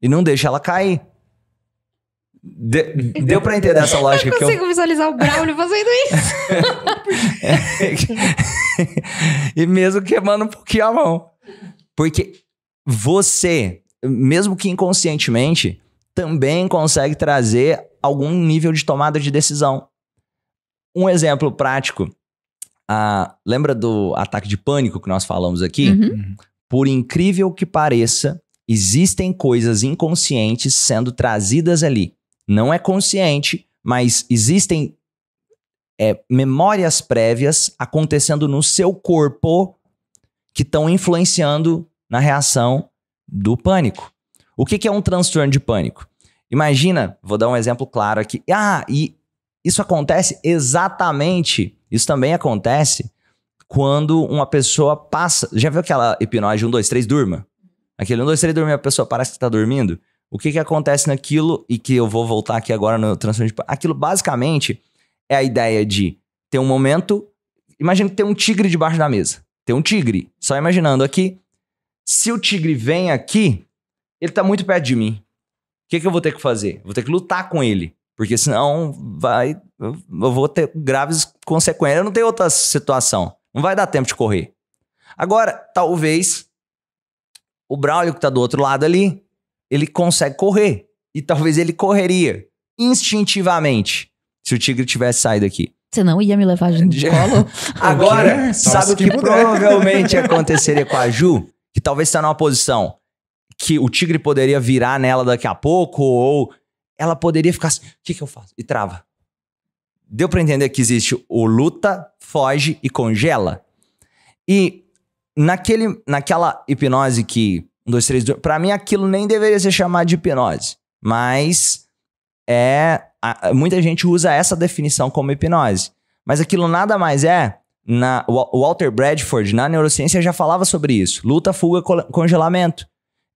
E não deixa ela cair. De, deu para entender essa lógica eu que eu... consigo visualizar o Braulio fazendo isso. e mesmo queimando um pouquinho a mão. Porque você, mesmo que inconscientemente, também consegue trazer algum nível de tomada de decisão. Um exemplo prático. Ah, lembra do ataque de pânico que nós falamos aqui? Uhum. uhum. Por incrível que pareça, existem coisas inconscientes sendo trazidas ali. Não é consciente, mas existem é, memórias prévias acontecendo no seu corpo que estão influenciando na reação do pânico. O que, que é um transtorno de pânico? Imagina, vou dar um exemplo claro aqui. Ah, e isso acontece exatamente, isso também acontece quando uma pessoa passa. Já viu aquela hipnose 1, 2, 3, durma? Aquele 1, 2, 3, e a pessoa parece que está dormindo. O que, que acontece naquilo, e que eu vou voltar aqui agora no transtorno de pânico? Aquilo basicamente é a ideia de ter um momento. Imagina que tem um tigre debaixo da mesa. Tem um tigre. Só imaginando aqui, se o tigre vem aqui, ele tá muito perto de mim. O que, que eu vou ter que fazer? vou ter que lutar com ele. Porque senão vai. Eu vou ter graves consequências. Eu não tenho outra situação. Não vai dar tempo de correr. Agora, talvez o Braulio que tá do outro lado ali, ele consegue correr. E talvez ele correria instintivamente se o tigre tivesse saído aqui. Você não ia me levar junto de colo? Agora, sabe o que, que provavelmente aconteceria com a Ju? que talvez está numa posição que o tigre poderia virar nela daqui a pouco, ou ela poderia ficar assim: o que, que eu faço? E trava. Deu para entender que existe o luta, foge e congela. E naquele, naquela hipnose que. Um, dois, três, dois, pra mim aquilo nem deveria ser chamado de hipnose. Mas é. A, muita gente usa essa definição como hipnose. Mas aquilo nada mais é na, Walter Bradford, na neurociência, já falava sobre isso. Luta, fuga, congelamento.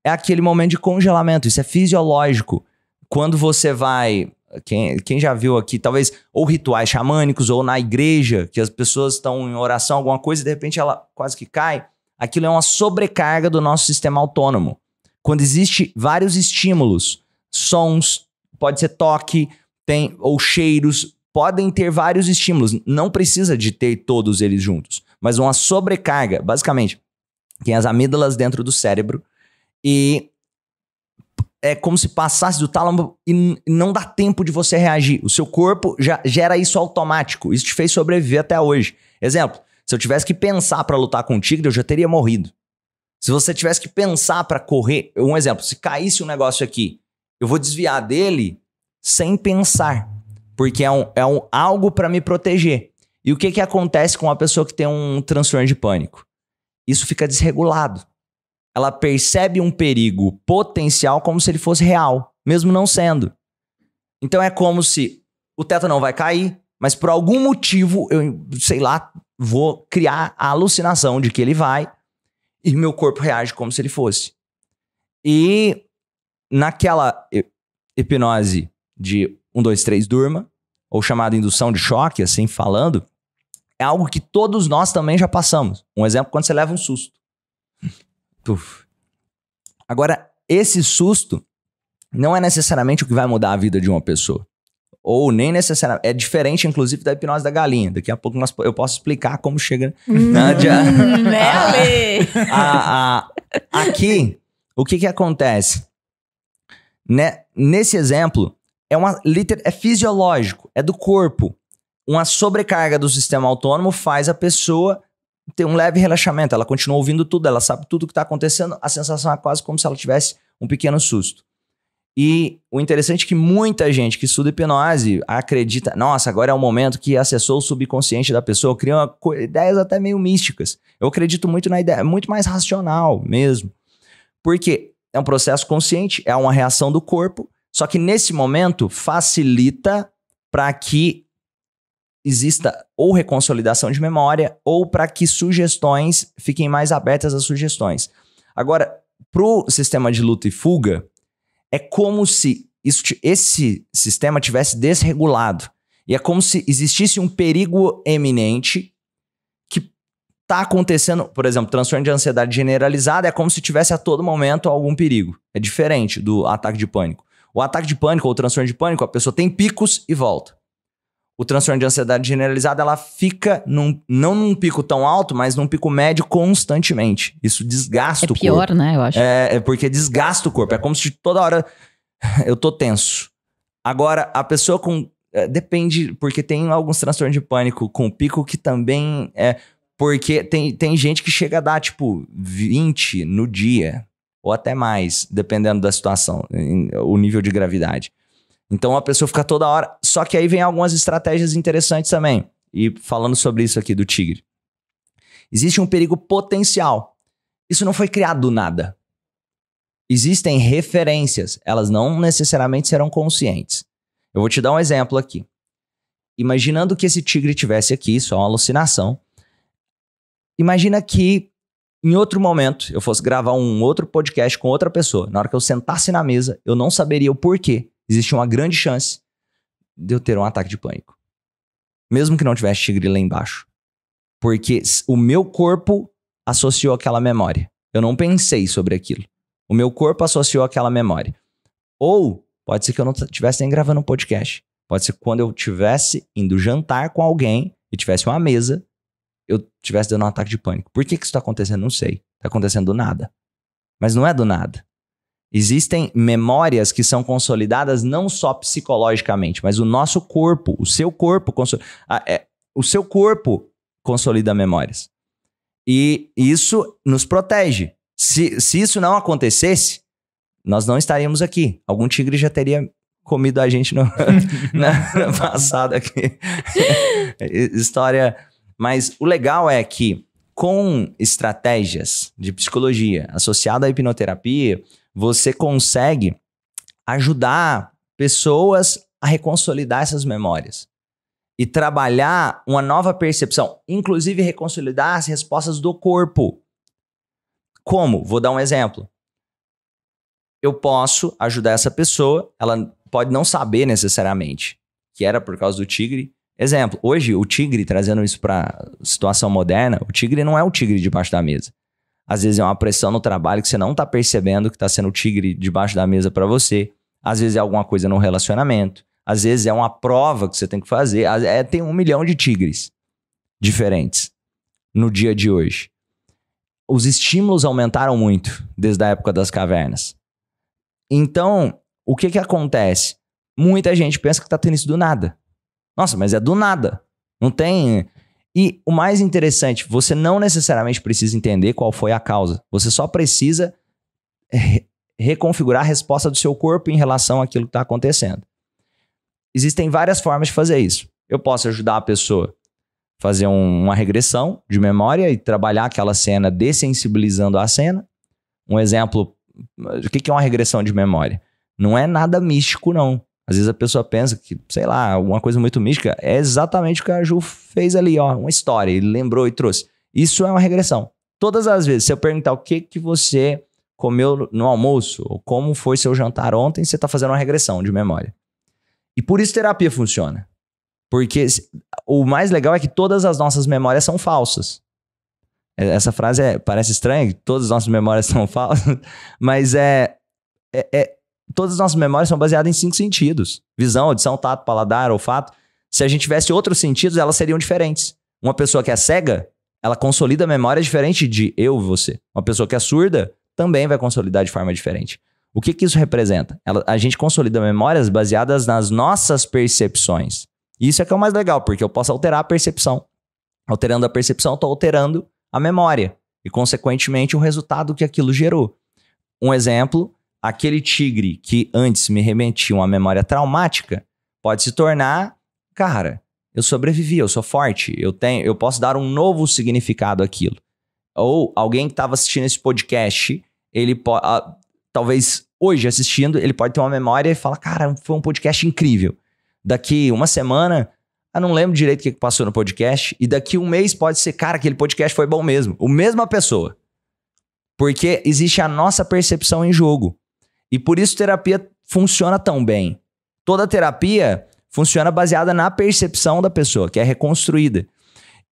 É aquele momento de congelamento, isso é fisiológico. Quando você vai. Quem, quem já viu aqui, talvez, ou rituais xamânicos, ou na igreja, que as pessoas estão em oração, alguma coisa, e de repente ela quase que cai. Aquilo é uma sobrecarga do nosso sistema autônomo. Quando existe vários estímulos, sons, pode ser toque, tem ou cheiros, podem ter vários estímulos, não precisa de ter todos eles juntos, mas uma sobrecarga. Basicamente, tem as amígdalas dentro do cérebro e é como se passasse do tálamo e não dá tempo de você reagir. O seu corpo já gera isso automático. Isso te fez sobreviver até hoje. Exemplo, se eu tivesse que pensar para lutar com o tigre, eu já teria morrido. Se você tivesse que pensar para correr, um exemplo, se caísse um negócio aqui, eu vou desviar dele sem pensar porque é, um, é um, algo para me proteger. E o que, que acontece com uma pessoa que tem um transtorno de pânico? Isso fica desregulado. Ela percebe um perigo potencial como se ele fosse real, mesmo não sendo. Então é como se o teto não vai cair, mas por algum motivo eu, sei lá, vou criar a alucinação de que ele vai e meu corpo reage como se ele fosse. E naquela hipnose de um, dois, três, durma, ou chamada indução de choque, assim falando, é algo que todos nós também já passamos. Um exemplo, quando você leva um susto. Puf. Agora, esse susto não é necessariamente o que vai mudar a vida de uma pessoa. Ou nem necessariamente. É diferente, inclusive, da hipnose da galinha. Daqui a pouco nós, eu posso explicar como chega. né, hum, né ah, ah, ah, aqui, o que, que acontece? Né, nesse exemplo, é, uma, é fisiológico, é do corpo. Uma sobrecarga do sistema autônomo faz a pessoa ter um leve relaxamento. Ela continua ouvindo tudo, ela sabe tudo o que está acontecendo. A sensação é quase como se ela tivesse um pequeno susto. E o interessante é que muita gente que estuda hipnose acredita, nossa, agora é o momento que acessou o subconsciente da pessoa, cria ideias até meio místicas. Eu acredito muito na ideia, é muito mais racional mesmo. Porque é um processo consciente, é uma reação do corpo só que nesse momento facilita para que exista ou reconsolidação de memória ou para que sugestões fiquem mais abertas às sugestões. Agora, para o sistema de luta e fuga, é como se isso, esse sistema tivesse desregulado. E é como se existisse um perigo eminente que está acontecendo, por exemplo, transtorno de ansiedade generalizada é como se tivesse a todo momento algum perigo. É diferente do ataque de pânico. O ataque de pânico ou o transtorno de pânico, a pessoa tem picos e volta. O transtorno de ansiedade generalizada, ela fica num, não num pico tão alto, mas num pico médio constantemente. Isso desgasta é o pior, corpo. É pior, né? Eu acho. É, é porque desgasta o corpo. É como se toda hora eu tô tenso. Agora, a pessoa com. É, depende, porque tem alguns transtornos de pânico com pico que também é. Porque tem, tem gente que chega a dar, tipo, 20 no dia ou até mais, dependendo da situação, em, o nível de gravidade. Então a pessoa fica toda hora. Só que aí vem algumas estratégias interessantes também. E falando sobre isso aqui do tigre. Existe um perigo potencial. Isso não foi criado do nada. Existem referências, elas não necessariamente serão conscientes. Eu vou te dar um exemplo aqui. Imaginando que esse tigre tivesse aqui, só uma alucinação. Imagina que em outro momento eu fosse gravar um outro podcast com outra pessoa, na hora que eu sentasse na mesa, eu não saberia o porquê. Existe uma grande chance de eu ter um ataque de pânico. Mesmo que não tivesse tigre lá embaixo. Porque o meu corpo associou aquela memória. Eu não pensei sobre aquilo. O meu corpo associou aquela memória. Ou pode ser que eu não estivesse nem gravando um podcast. Pode ser quando eu estivesse indo jantar com alguém e tivesse uma mesa, tivesse dando um ataque de pânico. Por que, que isso está acontecendo? Não sei. está acontecendo do nada. Mas não é do nada. Existem memórias que são consolidadas não só psicologicamente, mas o nosso corpo, o seu corpo, é, o seu corpo consolida memórias. E isso nos protege. Se, se isso não acontecesse, nós não estaríamos aqui. Algum tigre já teria comido a gente no, na, no passado aqui. É, é, história mas o legal é que com estratégias de psicologia associada à hipnoterapia, você consegue ajudar pessoas a reconsolidar essas memórias e trabalhar uma nova percepção, inclusive reconsolidar as respostas do corpo. Como? Vou dar um exemplo. Eu posso ajudar essa pessoa, ela pode não saber necessariamente que era por causa do tigre, Exemplo, hoje o tigre, trazendo isso para situação moderna, o tigre não é o tigre debaixo da mesa. Às vezes é uma pressão no trabalho que você não está percebendo que está sendo o tigre debaixo da mesa para você. Às vezes é alguma coisa no relacionamento. Às vezes é uma prova que você tem que fazer. É, tem um milhão de tigres diferentes no dia de hoje. Os estímulos aumentaram muito desde a época das cavernas. Então, o que, que acontece? Muita gente pensa que está tendo isso do nada. Nossa, mas é do nada. Não tem. E o mais interessante, você não necessariamente precisa entender qual foi a causa. Você só precisa re reconfigurar a resposta do seu corpo em relação àquilo que está acontecendo. Existem várias formas de fazer isso. Eu posso ajudar a pessoa a fazer um, uma regressão de memória e trabalhar aquela cena dessensibilizando a cena. Um exemplo, o que é uma regressão de memória? Não é nada místico, não. Às vezes a pessoa pensa que, sei lá, uma coisa muito mística é exatamente o que a Ju fez ali, ó, uma história, ele lembrou e trouxe. Isso é uma regressão. Todas as vezes, se eu perguntar o que que você comeu no almoço, ou como foi seu jantar ontem, você está fazendo uma regressão de memória. E por isso terapia funciona. Porque o mais legal é que todas as nossas memórias são falsas. É, essa frase é, parece estranha, todas as nossas memórias são falsas, mas é, é, é todas as nossas memórias são baseadas em cinco sentidos: visão, audição, tato, paladar, olfato. Se a gente tivesse outros sentidos, elas seriam diferentes. Uma pessoa que é cega, ela consolida memórias diferente de eu e você. Uma pessoa que é surda também vai consolidar de forma diferente. O que, que isso representa? Ela, a gente consolida memórias baseadas nas nossas percepções. Isso é que é o mais legal, porque eu posso alterar a percepção. Alterando a percepção, estou alterando a memória e, consequentemente, o resultado que aquilo gerou. Um exemplo aquele tigre que antes me remetia uma memória traumática pode se tornar, cara, eu sobrevivi, eu sou forte, eu tenho, eu posso dar um novo significado àquilo. Ou alguém que estava assistindo esse podcast, ele pode, ah, talvez hoje assistindo, ele pode ter uma memória e falar, cara, foi um podcast incrível. Daqui uma semana, eu não lembro direito o que passou no podcast, e daqui um mês pode ser, cara, aquele podcast foi bom mesmo. O mesma pessoa. Porque existe a nossa percepção em jogo. E por isso terapia funciona tão bem. Toda terapia funciona baseada na percepção da pessoa, que é reconstruída.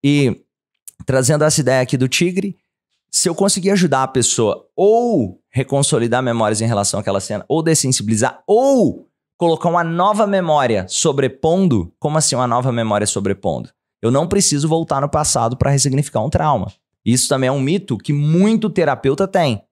E trazendo essa ideia aqui do tigre, se eu conseguir ajudar a pessoa ou reconsolidar memórias em relação àquela cena, ou dessensibilizar, ou colocar uma nova memória sobrepondo, como assim uma nova memória sobrepondo? Eu não preciso voltar no passado para ressignificar um trauma. Isso também é um mito que muito terapeuta tem.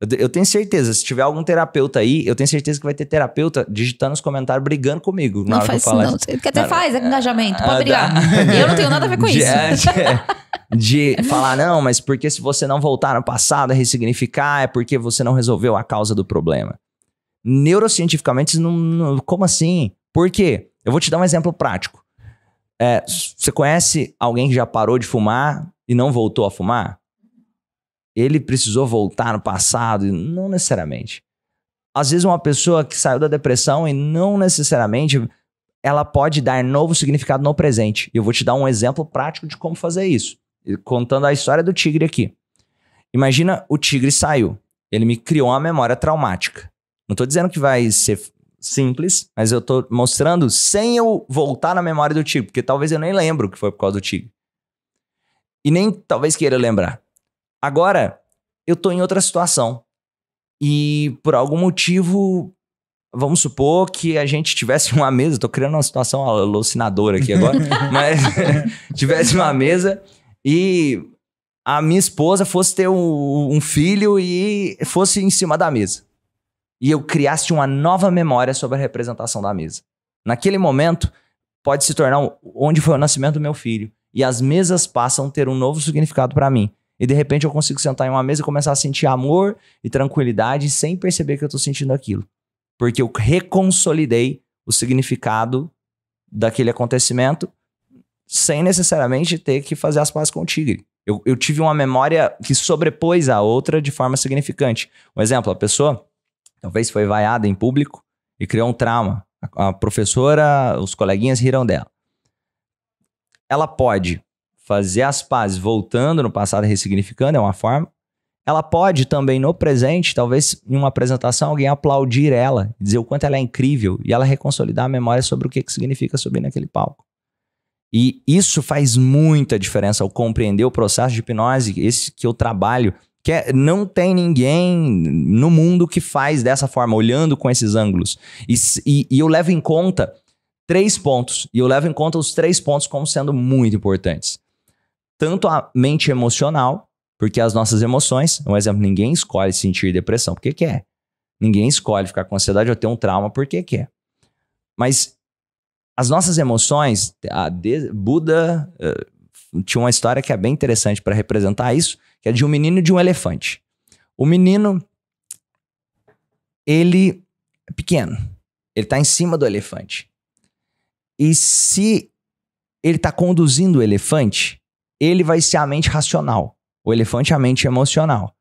Eu, eu tenho certeza, se tiver algum terapeuta aí, eu tenho certeza que vai ter terapeuta digitando os comentários, brigando comigo. Não faz isso, não. Quer dizer, faz, é engajamento, pode ah, brigar. eu não tenho nada a ver com isso. É, é. de falar, não, mas porque se você não voltar no passado a ressignificar, é porque você não resolveu a causa do problema. Neurocientificamente, não, não, como assim? Por quê? Eu vou te dar um exemplo prático. É, você conhece alguém que já parou de fumar e não voltou a fumar? ele precisou voltar no passado? Não necessariamente. Às vezes, uma pessoa que saiu da depressão e não necessariamente ela pode dar novo significado no presente. E eu vou te dar um exemplo prático de como fazer isso, contando a história do tigre aqui. Imagina o tigre saiu. Ele me criou uma memória traumática. Não estou dizendo que vai ser simples, mas eu estou mostrando sem eu voltar na memória do tigre, porque talvez eu nem lembro que foi por causa do tigre. E nem talvez queira lembrar. Agora, eu tô em outra situação. E por algum motivo, vamos supor que a gente tivesse uma mesa, tô criando uma situação alucinadora aqui agora, mas tivesse uma mesa e a minha esposa fosse ter um, um, filho e fosse em cima da mesa. E eu criasse uma nova memória sobre a representação da mesa. Naquele momento, pode se tornar onde foi o nascimento do meu filho. E as mesas passam a ter um novo significado para mim. E de repente eu consigo sentar em uma mesa e começar a sentir amor e tranquilidade sem perceber que eu estou sentindo aquilo. Porque eu reconsolidei o significado daquele acontecimento sem necessariamente ter que fazer as pazes com o tigre. Eu, eu tive uma memória que sobrepôs a outra de forma significante. Um exemplo, a pessoa talvez foi vaiada em público e criou um trauma. A, a professora, os coleguinhas riram dela. Ela pode fazer as pazes voltando no passado, ressignificando, é uma forma. Ela pode também no presente, talvez em uma apresentação, alguém aplaudir ela, dizer o quanto ela é incrível e ela reconsolidar a memória sobre o que, que significa subir naquele palco. E isso faz muita diferença ao compreender o processo de hipnose, esse que eu trabalho, que é, não tem ninguém no mundo que faz dessa forma, olhando com esses ângulos. E, e, e, eu levo em conta três pontos, e eu levo em conta os três pontos como sendo muito importantes tanto a mente emocional, porque as nossas emoções, um exemplo, ninguém escolhe sentir depressão porque quer. É? Ninguém escolhe ficar com ansiedade ou ter um trauma porque quer. É? Mas as nossas emoções, a de, Buda uh, tinha uma história que é bem interessante para representar isso, que é de um menino e de um elefante. O menino, ele é pequeno, ele está em cima do elefante. E se ele está conduzindo o elefante, ele vai ser a mente racional. O elefante é a mente emocional.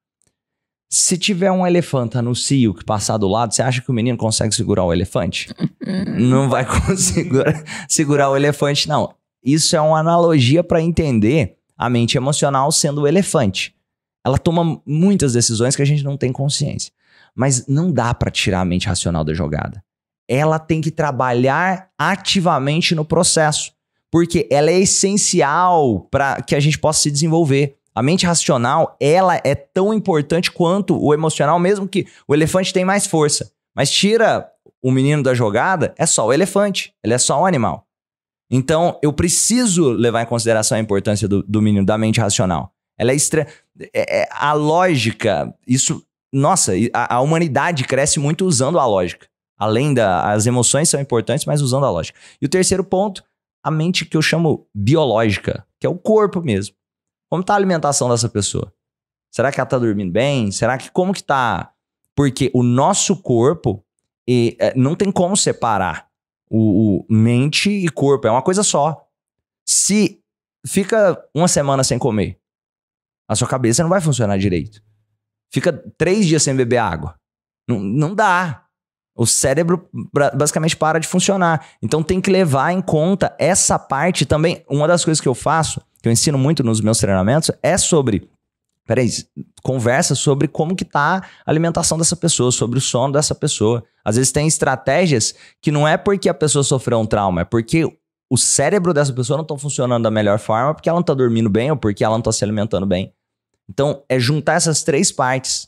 Se tiver um elefante no cio que passar do lado, você acha que o menino consegue segurar o elefante? não vai conseguir segurar o elefante, não. Isso é uma analogia para entender a mente emocional sendo o elefante. Ela toma muitas decisões que a gente não tem consciência. Mas não dá para tirar a mente racional da jogada. Ela tem que trabalhar ativamente no processo porque ela é essencial para que a gente possa se desenvolver. A mente racional, ela é tão importante quanto o emocional, mesmo que o elefante tem mais força. Mas tira o menino da jogada, é só o elefante, ele é só um animal. Então, eu preciso levar em consideração a importância do menino da mente racional. Ela é extra... É, é, a lógica, isso... Nossa, a, a humanidade cresce muito usando a lógica. Além das da, emoções são importantes, mas usando a lógica. E o terceiro ponto a mente que eu chamo biológica, que é o corpo mesmo. Como está a alimentação dessa pessoa? Será que ela está dormindo bem? Será que como que tá? Porque o nosso corpo e, é, não tem como separar o, o mente e corpo, é uma coisa só. Se fica uma semana sem comer, a sua cabeça não vai funcionar direito. Fica três dias sem beber água. Não, não dá. O cérebro basicamente para de funcionar. Então tem que levar em conta essa parte também. Uma das coisas que eu faço, que eu ensino muito nos meus treinamentos, é sobre peraí, conversa sobre como que tá a alimentação dessa pessoa, sobre o sono dessa pessoa. Às vezes tem estratégias que não é porque a pessoa sofreu um trauma, é porque o cérebro dessa pessoa não está funcionando da melhor forma, porque ela não está dormindo bem ou porque ela não está se alimentando bem. Então, é juntar essas três partes.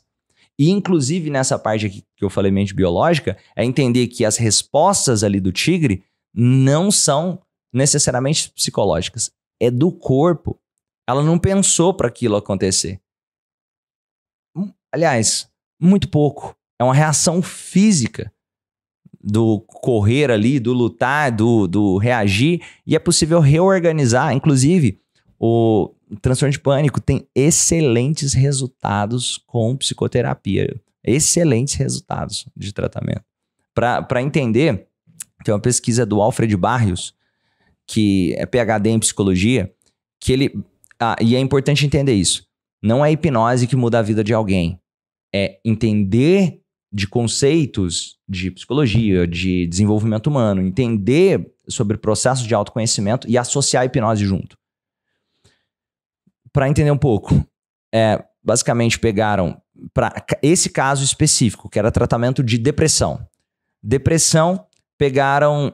E, inclusive, nessa parte aqui que eu falei mente biológica, é entender que as respostas ali do tigre não são necessariamente psicológicas, é do corpo. Ela não pensou para aquilo acontecer. Hum, aliás, muito pouco. É uma reação física do correr ali, do lutar, do, do reagir, e é possível reorganizar. Inclusive, o, transtorno de pânico tem excelentes resultados com psicoterapia. Excelentes resultados de tratamento. Para entender, tem uma pesquisa do Alfred Barrios, que é PhD em psicologia, que ele. Ah, e é importante entender isso. Não é hipnose que muda a vida de alguém. É entender de conceitos de psicologia, de desenvolvimento humano, entender sobre processos de autoconhecimento e associar a hipnose junto para entender um pouco, é, basicamente pegaram para esse caso específico, que era tratamento de depressão. Depressão, pegaram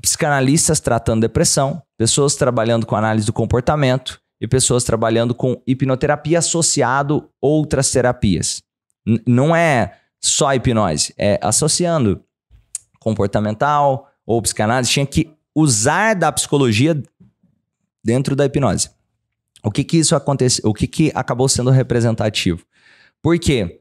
psicanalistas tratando depressão, pessoas trabalhando com análise do comportamento e pessoas trabalhando com hipnoterapia associado outras terapias. N não é só hipnose, é associando comportamental ou psicanálise, tinha que usar da psicologia dentro da hipnose. O que que isso aconteceu? O que que acabou sendo representativo? Porque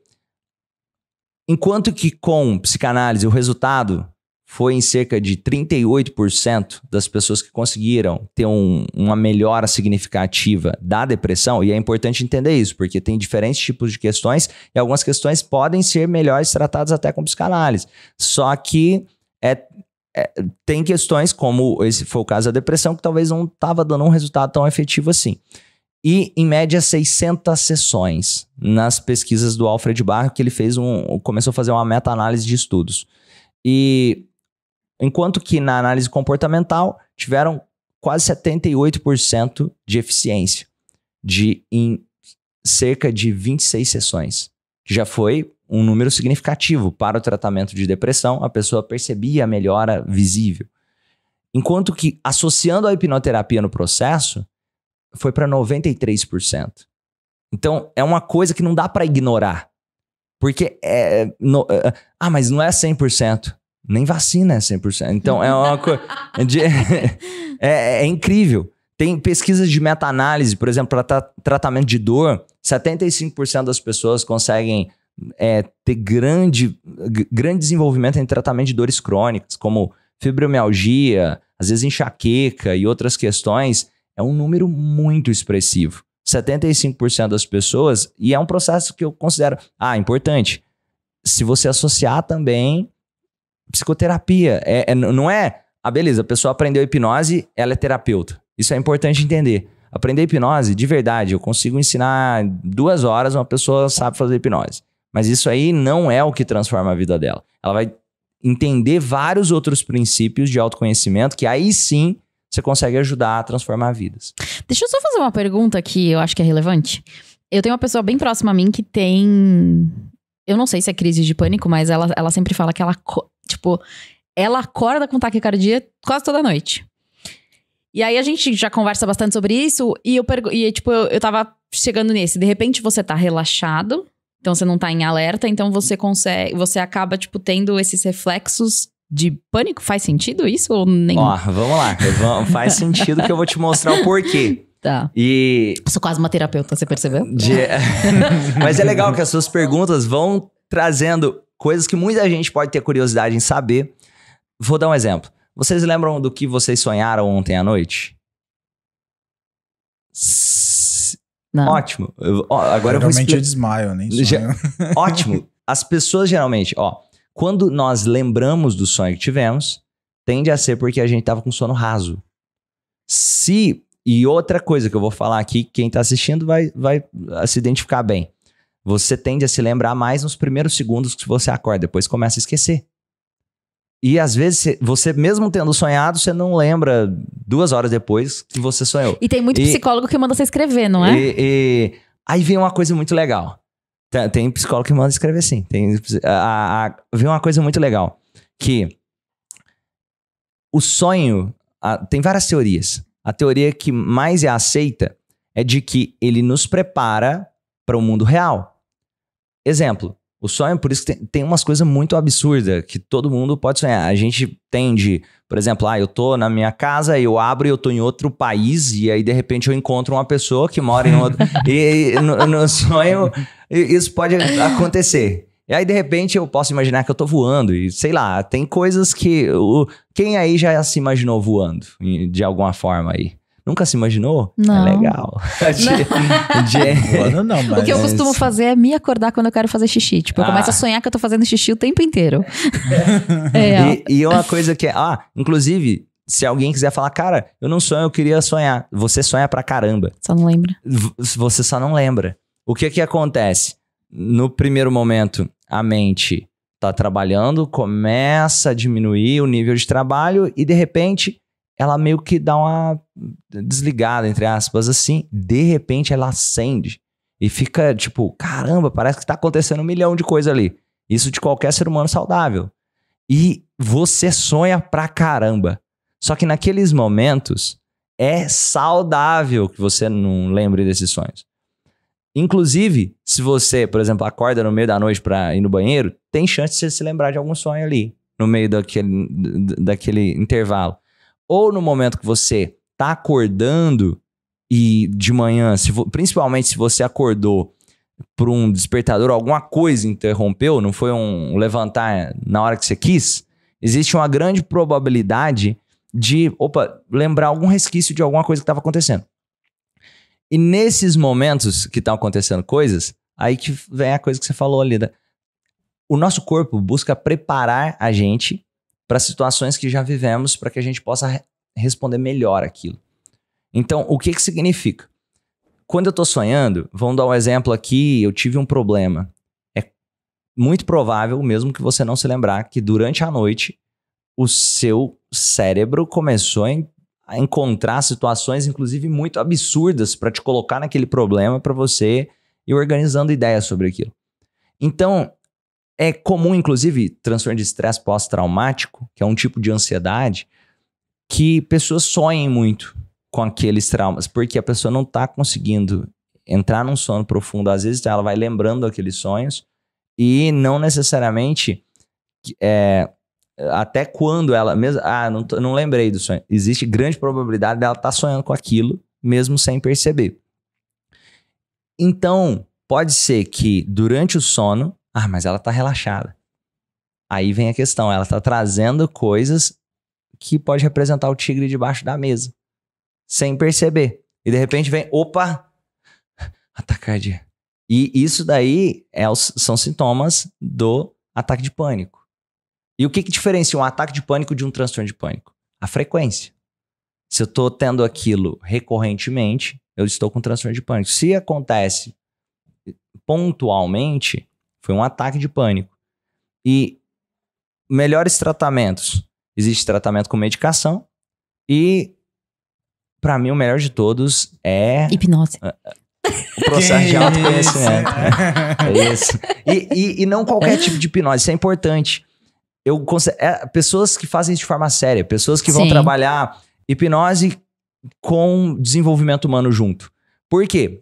enquanto que com psicanálise o resultado foi em cerca de 38% das pessoas que conseguiram ter um, uma melhora significativa da depressão, e é importante entender isso, porque tem diferentes tipos de questões e algumas questões podem ser melhores tratadas até com psicanálise. Só que é, é, tem questões, como esse foi o caso da depressão, que talvez não estava dando um resultado tão efetivo assim e em média 600 sessões nas pesquisas do Alfred Barr, que ele fez um, começou a fazer uma meta-análise de estudos. E enquanto que na análise comportamental tiveram quase 78% de eficiência de em cerca de 26 sessões, que já foi um número significativo para o tratamento de depressão, a pessoa percebia a melhora visível. Enquanto que associando a hipnoterapia no processo, foi para 93%. Então, é uma coisa que não dá para ignorar. Porque é, é no, é, é, ah, mas não é 100%. Nem vacina é 100%. Então, é uma coisa. é, é, incrível. Tem pesquisas de meta-análise, por exemplo, para tra tratamento de dor, 75% das pessoas conseguem ter grande, grande desenvolvimento em tratamento de dores crônicas, como fibromialgia, às vezes enxaqueca e outras questões é um número muito expressivo. 75% das pessoas, e é um processo que eu considero ah, importante. Se você associar também psicoterapia, é, é, não é, ah, beleza, a pessoa aprendeu hipnose, ela é terapeuta. Isso é importante entender. Aprender hipnose, de verdade, eu consigo ensinar duas horas, uma pessoa sabe fazer hipnose. Mas isso aí não é o que transforma a vida dela. Ela vai entender vários outros princípios de autoconhecimento que aí sim você consegue ajudar a transformar vidas. Deixa eu só fazer uma pergunta que eu acho que é relevante. Eu tenho uma pessoa bem próxima a mim que tem. Eu não sei se é crise de pânico, mas ela, ela sempre fala que ela. Tipo, ela acorda com taquicardia quase toda noite. E aí a gente já conversa bastante sobre isso, e eu e, tipo, eu, eu tava chegando nesse. De repente você tá relaxado, então você não tá em alerta, então você consegue, você acaba, tipo, tendo esses reflexos de pânico? Faz sentido isso ou nem? Ó, vamos lá. Faz sentido que eu vou te mostrar o porquê. Tá. E. Eu sou quase uma terapeuta, você percebeu? De... Mas é legal que as suas perguntas vão trazendo coisas que muita gente pode ter curiosidade em saber. Vou dar um exemplo. Vocês lembram do que vocês sonharam ontem à noite? Não. Ótimo. Eu, ó, agora geralmente eu vou eu desmaio, nem sonho. Ótimo. As pessoas geralmente, ó, quando nós lembramos do sonho que tivemos, tende a ser porque a gente estava com sono raso. Se. E outra coisa que eu vou falar aqui, quem está assistindo vai, vai se identificar bem. Você tende a se lembrar mais nos primeiros segundos que você acorda, depois começa a esquecer. E às vezes você, mesmo tendo sonhado, você não lembra duas horas depois que você sonhou. E tem muito e, psicólogo que manda você escrever, não é? E, e, aí vem uma coisa muito legal. Tem, tá, tem psicólogo que manda escrever assim. Tem, a, a, vi uma coisa muito legal. Que o sonho. A, tem várias teorias. A teoria que mais é aceita é de que ele nos prepara para o mundo real. Exemplo, o sonho, por isso tem, tem umas coisas muito absurdas que todo mundo pode sonhar. A gente tende por exemplo, ah, eu tô na minha casa, eu abro e eu tô em outro país, e aí de repente eu encontro uma pessoa que mora em outro. e, no, no sonho, isso pode acontecer. E aí, de repente, eu posso imaginar que eu tô voando. E sei lá, tem coisas que. O, quem aí já se imaginou voando de alguma forma aí? Nunca se imaginou? É não. É legal. não. não, mas... O que eu é costumo fazer é me acordar quando eu quero fazer xixi. Tipo, eu ah. começo a sonhar que eu tô fazendo xixi o tempo inteiro. é. E, e uma coisa que é... Ah, inclusive, se alguém quiser falar, cara, eu não sonho, eu queria sonhar. Você sonha pra caramba. Só não lembra. Você só não lembra. O que que acontece? No primeiro momento, a mente tá trabalhando, começa a diminuir o nível de trabalho e de repente ela meio que dá uma desligada, entre aspas, assim. De repente ela acende e fica tipo, caramba, parece que tá acontecendo um milhão de coisa ali. Isso de qualquer ser humano saudável. E você sonha pra caramba. Só que naqueles momentos é saudável que você não lembre desses sonhos. Inclusive, se você, por exemplo, acorda no meio da noite para ir no banheiro, tem chance de você se lembrar de algum sonho ali, no meio daquele, daquele intervalo ou no momento que você tá acordando e de manhã, se vo, principalmente se você acordou por um despertador, alguma coisa interrompeu, não foi um levantar na hora que você quis, existe uma grande probabilidade de, opa, lembrar algum resquício de alguma coisa que estava acontecendo. E nesses momentos que estão acontecendo coisas, aí que vem a coisa que você falou ali. Da... Né? O nosso corpo busca preparar a gente para situações que já vivemos para que a gente possa re responder melhor aquilo. Então, o que, que significa? Quando eu estou sonhando, vamos dar um exemplo aqui, eu tive um problema. É muito provável, mesmo que você não se lembrar, que durante a noite o seu cérebro começou a encontrar situações, inclusive muito absurdas, para te colocar naquele problema, para você ir organizando ideias sobre aquilo. Então, é comum, inclusive, transtorno de estresse pós-traumático, que é um tipo de ansiedade, que pessoas sonhem muito com aqueles traumas, porque a pessoa não está conseguindo entrar num sono profundo. Às vezes ela vai lembrando aqueles sonhos e não necessariamente é, até quando ela mesmo ah não, tô, não lembrei do sonho existe grande probabilidade dela estar tá sonhando com aquilo mesmo sem perceber então pode ser que durante o sono ah, mas ela tá relaxada. Aí vem a questão, ela tá trazendo coisas que pode representar o tigre debaixo da mesa, sem perceber. E de repente vem, opa, atacadinha. E isso daí é os, são sintomas do ataque de pânico. E o que, que diferencia um ataque de pânico de um transtorno de pânico? A frequência. Se eu estou tendo aquilo recorrentemente, eu estou com transtorno de pânico. Se acontece pontualmente, foi um ataque de pânico. E melhores tratamentos. Existe tratamento com medicação e para mim o melhor de todos é hipnose. O processo que de autoconhecimento. É né? isso. É isso. E, e, e, não qualquer tipo de hipnose, isso é importante. Eu é, pessoas que fazem isso de forma séria, pessoas que vão trabalhar hipnose com desenvolvimento humano junto. Por quê?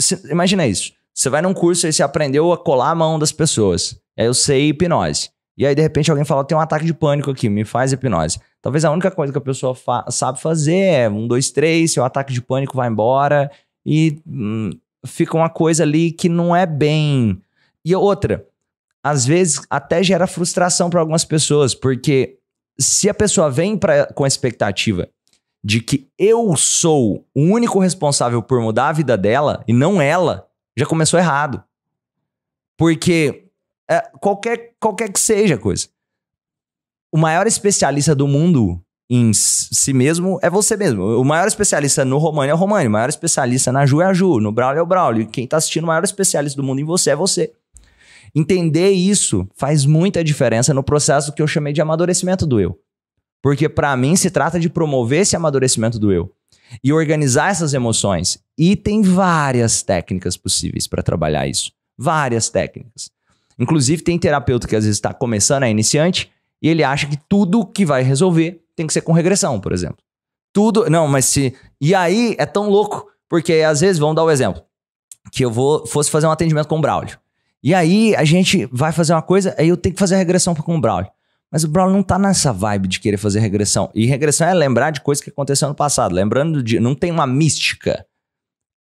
Se, imagina isso. Você vai num curso e você aprendeu a colar a mão das pessoas. Aí é, eu sei hipnose. E aí, de repente, alguém fala: tem um ataque de pânico aqui, me faz hipnose. Talvez a única coisa que a pessoa fa sabe fazer é um, dois, três, seu ataque de pânico vai embora. E hum, fica uma coisa ali que não é bem. E outra, às vezes até gera frustração para algumas pessoas, porque se a pessoa vem pra, com a expectativa de que eu sou o único responsável por mudar a vida dela e não ela, já começou errado. Porque é, qualquer, qualquer que seja a coisa, o maior especialista do mundo em si mesmo é você mesmo. O maior especialista no Romani é o Romani, o maior especialista na Ju é a Ju, no Braulio é o Braulio. Quem tá assistindo, o maior especialista do mundo em você é você. Entender isso faz muita diferença no processo que eu chamei de amadurecimento do eu. Porque para mim se trata de promover esse amadurecimento do eu e organizar essas emoções. E tem várias técnicas possíveis para trabalhar isso. Várias técnicas. Inclusive, tem terapeuta que às vezes está começando, é iniciante, e ele acha que tudo que vai resolver tem que ser com regressão, por exemplo. Tudo. Não, mas se. E aí é tão louco, porque às vezes, vamos dar o um exemplo, que eu vou fosse fazer um atendimento com o Braulio. E aí a gente vai fazer uma coisa, aí eu tenho que fazer a regressão com o Braulio. Mas o Brown não tá nessa vibe de querer fazer regressão. E regressão é lembrar de coisas que aconteceram no passado. Lembrando de. Não tem uma mística.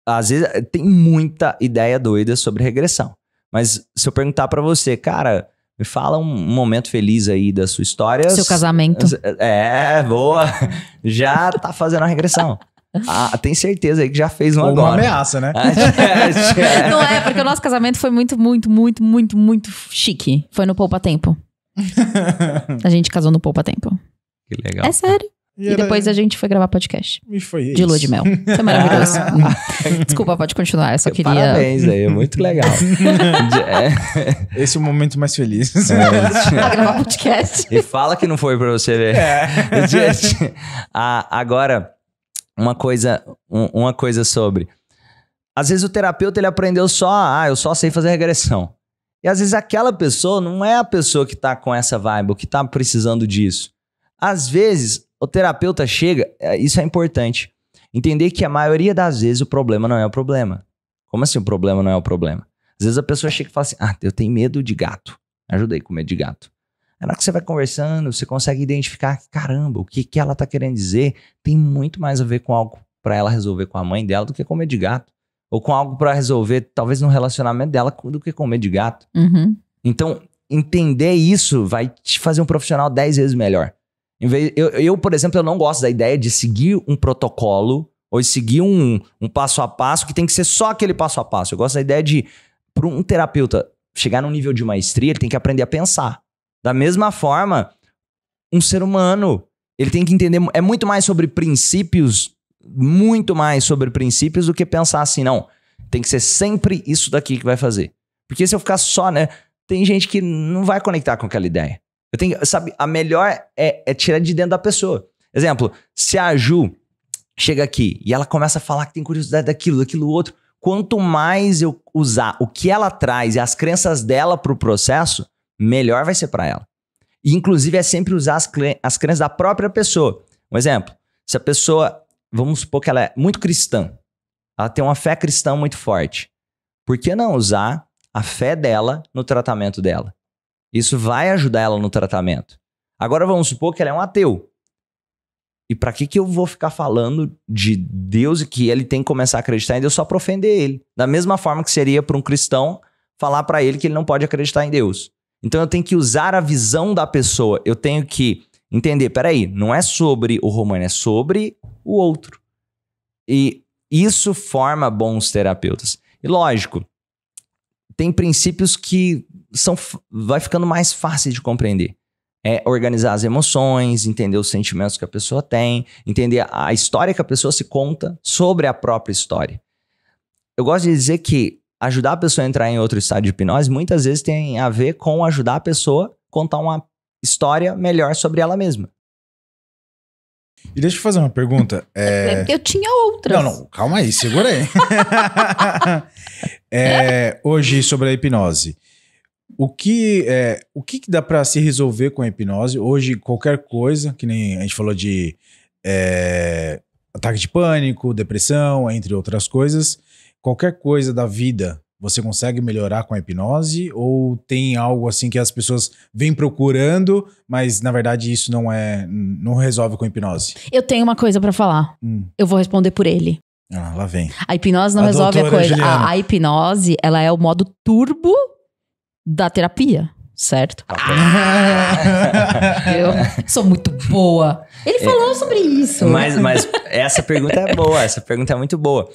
Às vezes eh, tem muita ideia doida sobre regressão. Mas se eu perguntar para você, cara, me fala um momento feliz aí da sua história. Seu casamento. É, boa. Já tá fazendo a regressão. Ah, tem certeza aí que já fez um Ou agora. uma ameaça, né? É, é, é. Não é, porque o nosso casamento foi muito, muito, muito, muito, muito chique. Foi no Poupa Tempo. a gente casou no Poupa Tempo. Que legal. É sério. E, e era... depois a gente foi gravar podcast. E foi isso. De lua de mel. Foi maravilhoso. Ah. Desculpa, pode continuar. Eu só queria. Parabéns aí, é muito legal. é. Esse é o momento mais feliz. É. gravar podcast. E fala que não foi pra você ver. É. agora, uma coisa, um, uma coisa sobre. Às vezes o terapeuta ele aprendeu só, ah, eu só sei fazer regressão. E às vezes aquela pessoa não é a pessoa que tá com essa vibe, ou que tá precisando disso. Às vezes, o terapeuta chega, é, isso é importante. Entender que a maioria das vezes o problema não é o problema. Como assim o problema não é o problema? Às vezes a pessoa chega e fala assim: Ah, eu tenho medo de gato. Ajudei com medo de gato. Na hora que você vai conversando, você consegue identificar: caramba, o que, que ela tá querendo dizer tem muito mais a ver com algo para ela resolver com a mãe dela do que com medo de gato ou com algo para resolver, talvez no relacionamento dela, do que com medo de gato. Uhum. Então, entender isso vai te fazer um profissional dez vezes melhor. Vez, eu, eu, por exemplo, eu não gosto da ideia de seguir um protocolo ou seguir um, um passo a passo que tem que ser só aquele passo a passo. Eu gosto da ideia de, para um terapeuta chegar num nível de maestria, ele tem que aprender a pensar. Da mesma forma, um ser humano, ele tem que entender, é muito mais sobre princípios muito mais sobre princípios do que pensar assim, não, tem que ser sempre isso daqui que vai fazer. Porque se eu ficar só, né? Tem gente que não vai conectar com aquela ideia. Eu tenho, sabe, a melhor é, é tirar de dentro da pessoa. Exemplo, se a Ju chega aqui e ela começa a falar que tem curiosidade daquilo, daquilo outro, quanto mais eu usar o que ela traz e as crenças dela para o processo, melhor vai ser para ela. E, inclusive, é sempre usar as, as crenças da própria pessoa. Um exemplo, se a pessoa vamos supor que ela é muito cristã, ela tem uma fé cristã muito forte. Por que não usar a fé dela no tratamento dela? Isso vai ajudar ela no tratamento. Agora vamos supor que ela é um ateu. E para que, que eu vou ficar falando de Deus e que ele tem que começar a acreditar em Deus só para ofender ele? Da mesma forma que seria para um cristão falar para ele que ele não pode acreditar em Deus. Então eu tenho que usar a visão da pessoa, eu tenho que entender, peraí, não é sobre o romano, é sobre o outro. E isso forma bons terapeutas. E lógico, tem princípios que são vai ficando mais fácil de compreender. É organizar as emoções, entender os sentimentos que a pessoa tem, entender a história que a pessoa se conta sobre a própria história. Eu gosto de dizer que ajudar a pessoa a entrar em outro estado de hipnose muitas vezes tem a ver com ajudar a pessoa a contar uma história melhor sobre ela mesma. E deixa eu fazer uma pergunta. É... é, é eu tinha outra. Não, não, calma aí, segura aí. é, hoje, sobre a hipnose. O que, é, o que, que dá para se resolver com a hipnose? Hoje, qualquer coisa, que nem a gente falou de é, ataque de pânico, depressão, entre outras coisas, qualquer coisa da vida você consegue melhorar com a hipnose? Ou tem algo assim que as pessoas vêm procurando, mas na verdade isso não é. não resolve com a hipnose? Eu tenho uma coisa para falar. Hum. Eu vou responder por ele. Ah, lá vem. A hipnose não a resolve a coisa. A, a, hipnose, ela é o modo turbo da terapia, certo? Tá ah, eu sou muito boa. Ele é. falou é, sobre isso. Mas, mas essa pergunta é boa, essa pergunta é muito boa.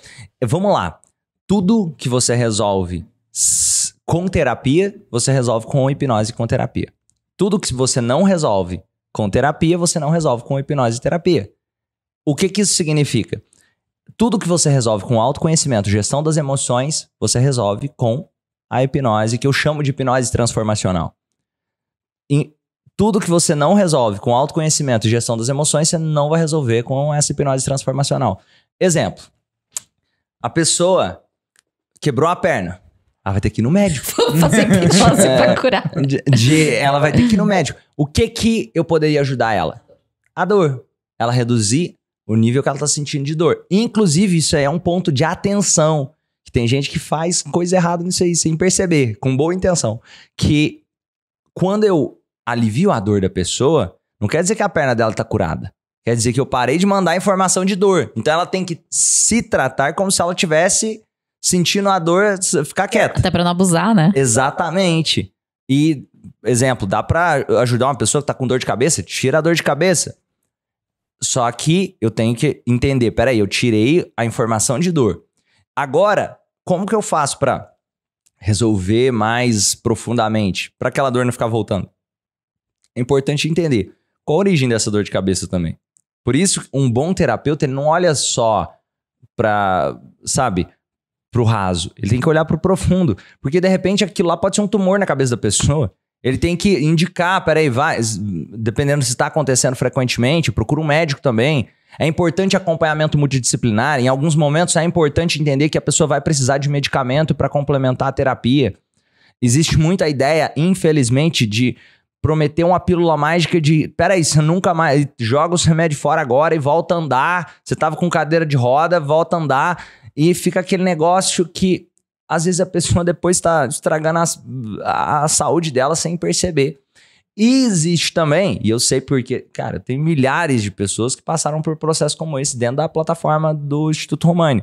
Vamos lá tudo que você resolve com terapia, você resolve com hipnose e com terapia. Tudo que você não resolve com terapia, você não resolve com hipnose e terapia. O que, que isso significa? Tudo que você resolve com autoconhecimento, gestão das emoções, você resolve com a hipnose, que eu chamo de hipnose transformacional. E tudo que você não resolve com autoconhecimento e gestão das emoções, você não vai resolver com essa hipnose transformacional. Exemplo: a pessoa Quebrou a perna. Ela vai ter que ir no médico. Vou fazer é. pra curar. De, de, ela vai ter que ir no médico. O que que eu poderia ajudar ela? A dor. Ela reduzir o nível que ela tá sentindo de dor. Inclusive, isso é um ponto de atenção. Que tem gente que faz coisa errada nisso aí, sem perceber, com boa intenção. Que quando eu alivio a dor da pessoa, não quer dizer que a perna dela tá curada. Quer dizer que eu parei de mandar informação de dor. Então ela tem que se tratar como se ela tivesse sentindo a dor, ficar quieto. Até para não abusar, né? Exatamente. E, exemplo, dá para ajudar uma pessoa que tá com dor de cabeça? Tira a dor de cabeça. Só que eu tenho que entender, peraí, eu tirei a informação de dor. Agora, como que eu faço para resolver mais profundamente, para aquela dor não ficar voltando? É importante entender qual a origem dessa dor de cabeça também. Por isso, um bom terapeuta ele não olha só para, sabe, pro raso, ele tem que olhar pro profundo, porque de repente aquilo lá pode ser um tumor na cabeça da pessoa. Ele tem que indicar, peraí, vai, dependendo se está acontecendo frequentemente, procura um médico também. É importante acompanhamento multidisciplinar. Em alguns momentos é importante entender que a pessoa vai precisar de medicamento para complementar a terapia. Existe muita ideia, infelizmente, de prometer uma pílula mágica de peraí, você nunca mais joga os remédios fora agora e volta a andar. Você tava com cadeira de roda, volta a andar. E fica aquele negócio que às vezes a pessoa depois está estragando a, a saúde dela sem perceber. E existe também, e eu sei porque, cara, tem milhares de pessoas que passaram por processos como esse dentro da plataforma do Instituto Romani,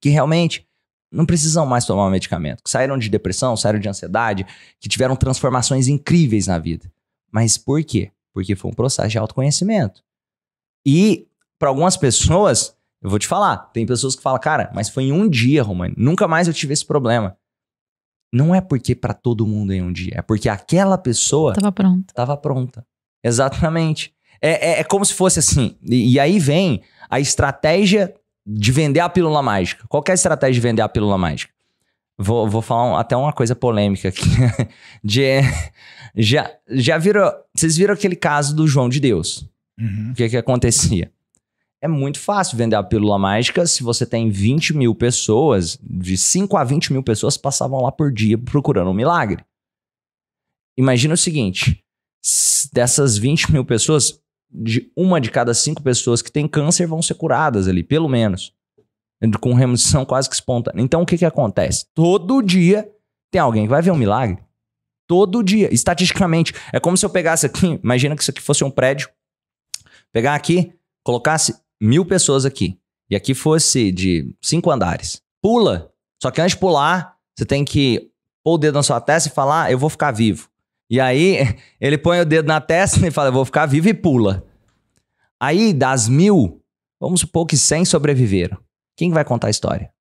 que realmente não precisam mais tomar um medicamento, que saíram de depressão, saíram de ansiedade, que tiveram transformações incríveis na vida. Mas por quê? Porque foi um processo de autoconhecimento. E para algumas pessoas, eu vou te falar, tem pessoas que falam, cara, mas foi em um dia, Romano. nunca mais eu tive esse problema. Não é porque para todo mundo é em um dia, é porque aquela pessoa estava pronta. Tava pronta. Exatamente. É, é, é, como se fosse assim. E, e, aí vem a estratégia de vender a pílula mágica. Qual é a estratégia de vender a pílula mágica? Vou, vou falar um, até uma coisa polêmica aqui. de, já, já viram. Vocês viram aquele caso do João de Deus? Uhum. O que, que acontecia? É muito fácil vender a pílula mágica se você tem 20 mil pessoas, de 5 a 20 mil pessoas passavam lá por dia procurando um milagre. Imagina o seguinte: dessas 20 mil pessoas, de uma de cada cinco pessoas que tem câncer vão ser curadas ali, pelo menos. Com remoção quase que espontânea. Então o que, que acontece? Todo dia tem alguém que vai ver um milagre. Todo dia, estatisticamente. É como se eu pegasse aqui, imagina que isso aqui fosse um prédio. Pegar aqui, colocasse mil pessoas aqui, e aqui fosse de cinco andares, pula. Só que antes de pular, você tem que pôr o dedo na sua testa e falar, eu vou ficar vivo. E aí ele põe o dedo na testa e fala, eu vou ficar vivo e pula. Aí das mil, vamos supor que cem sobreviveram. Quem vai contar a história?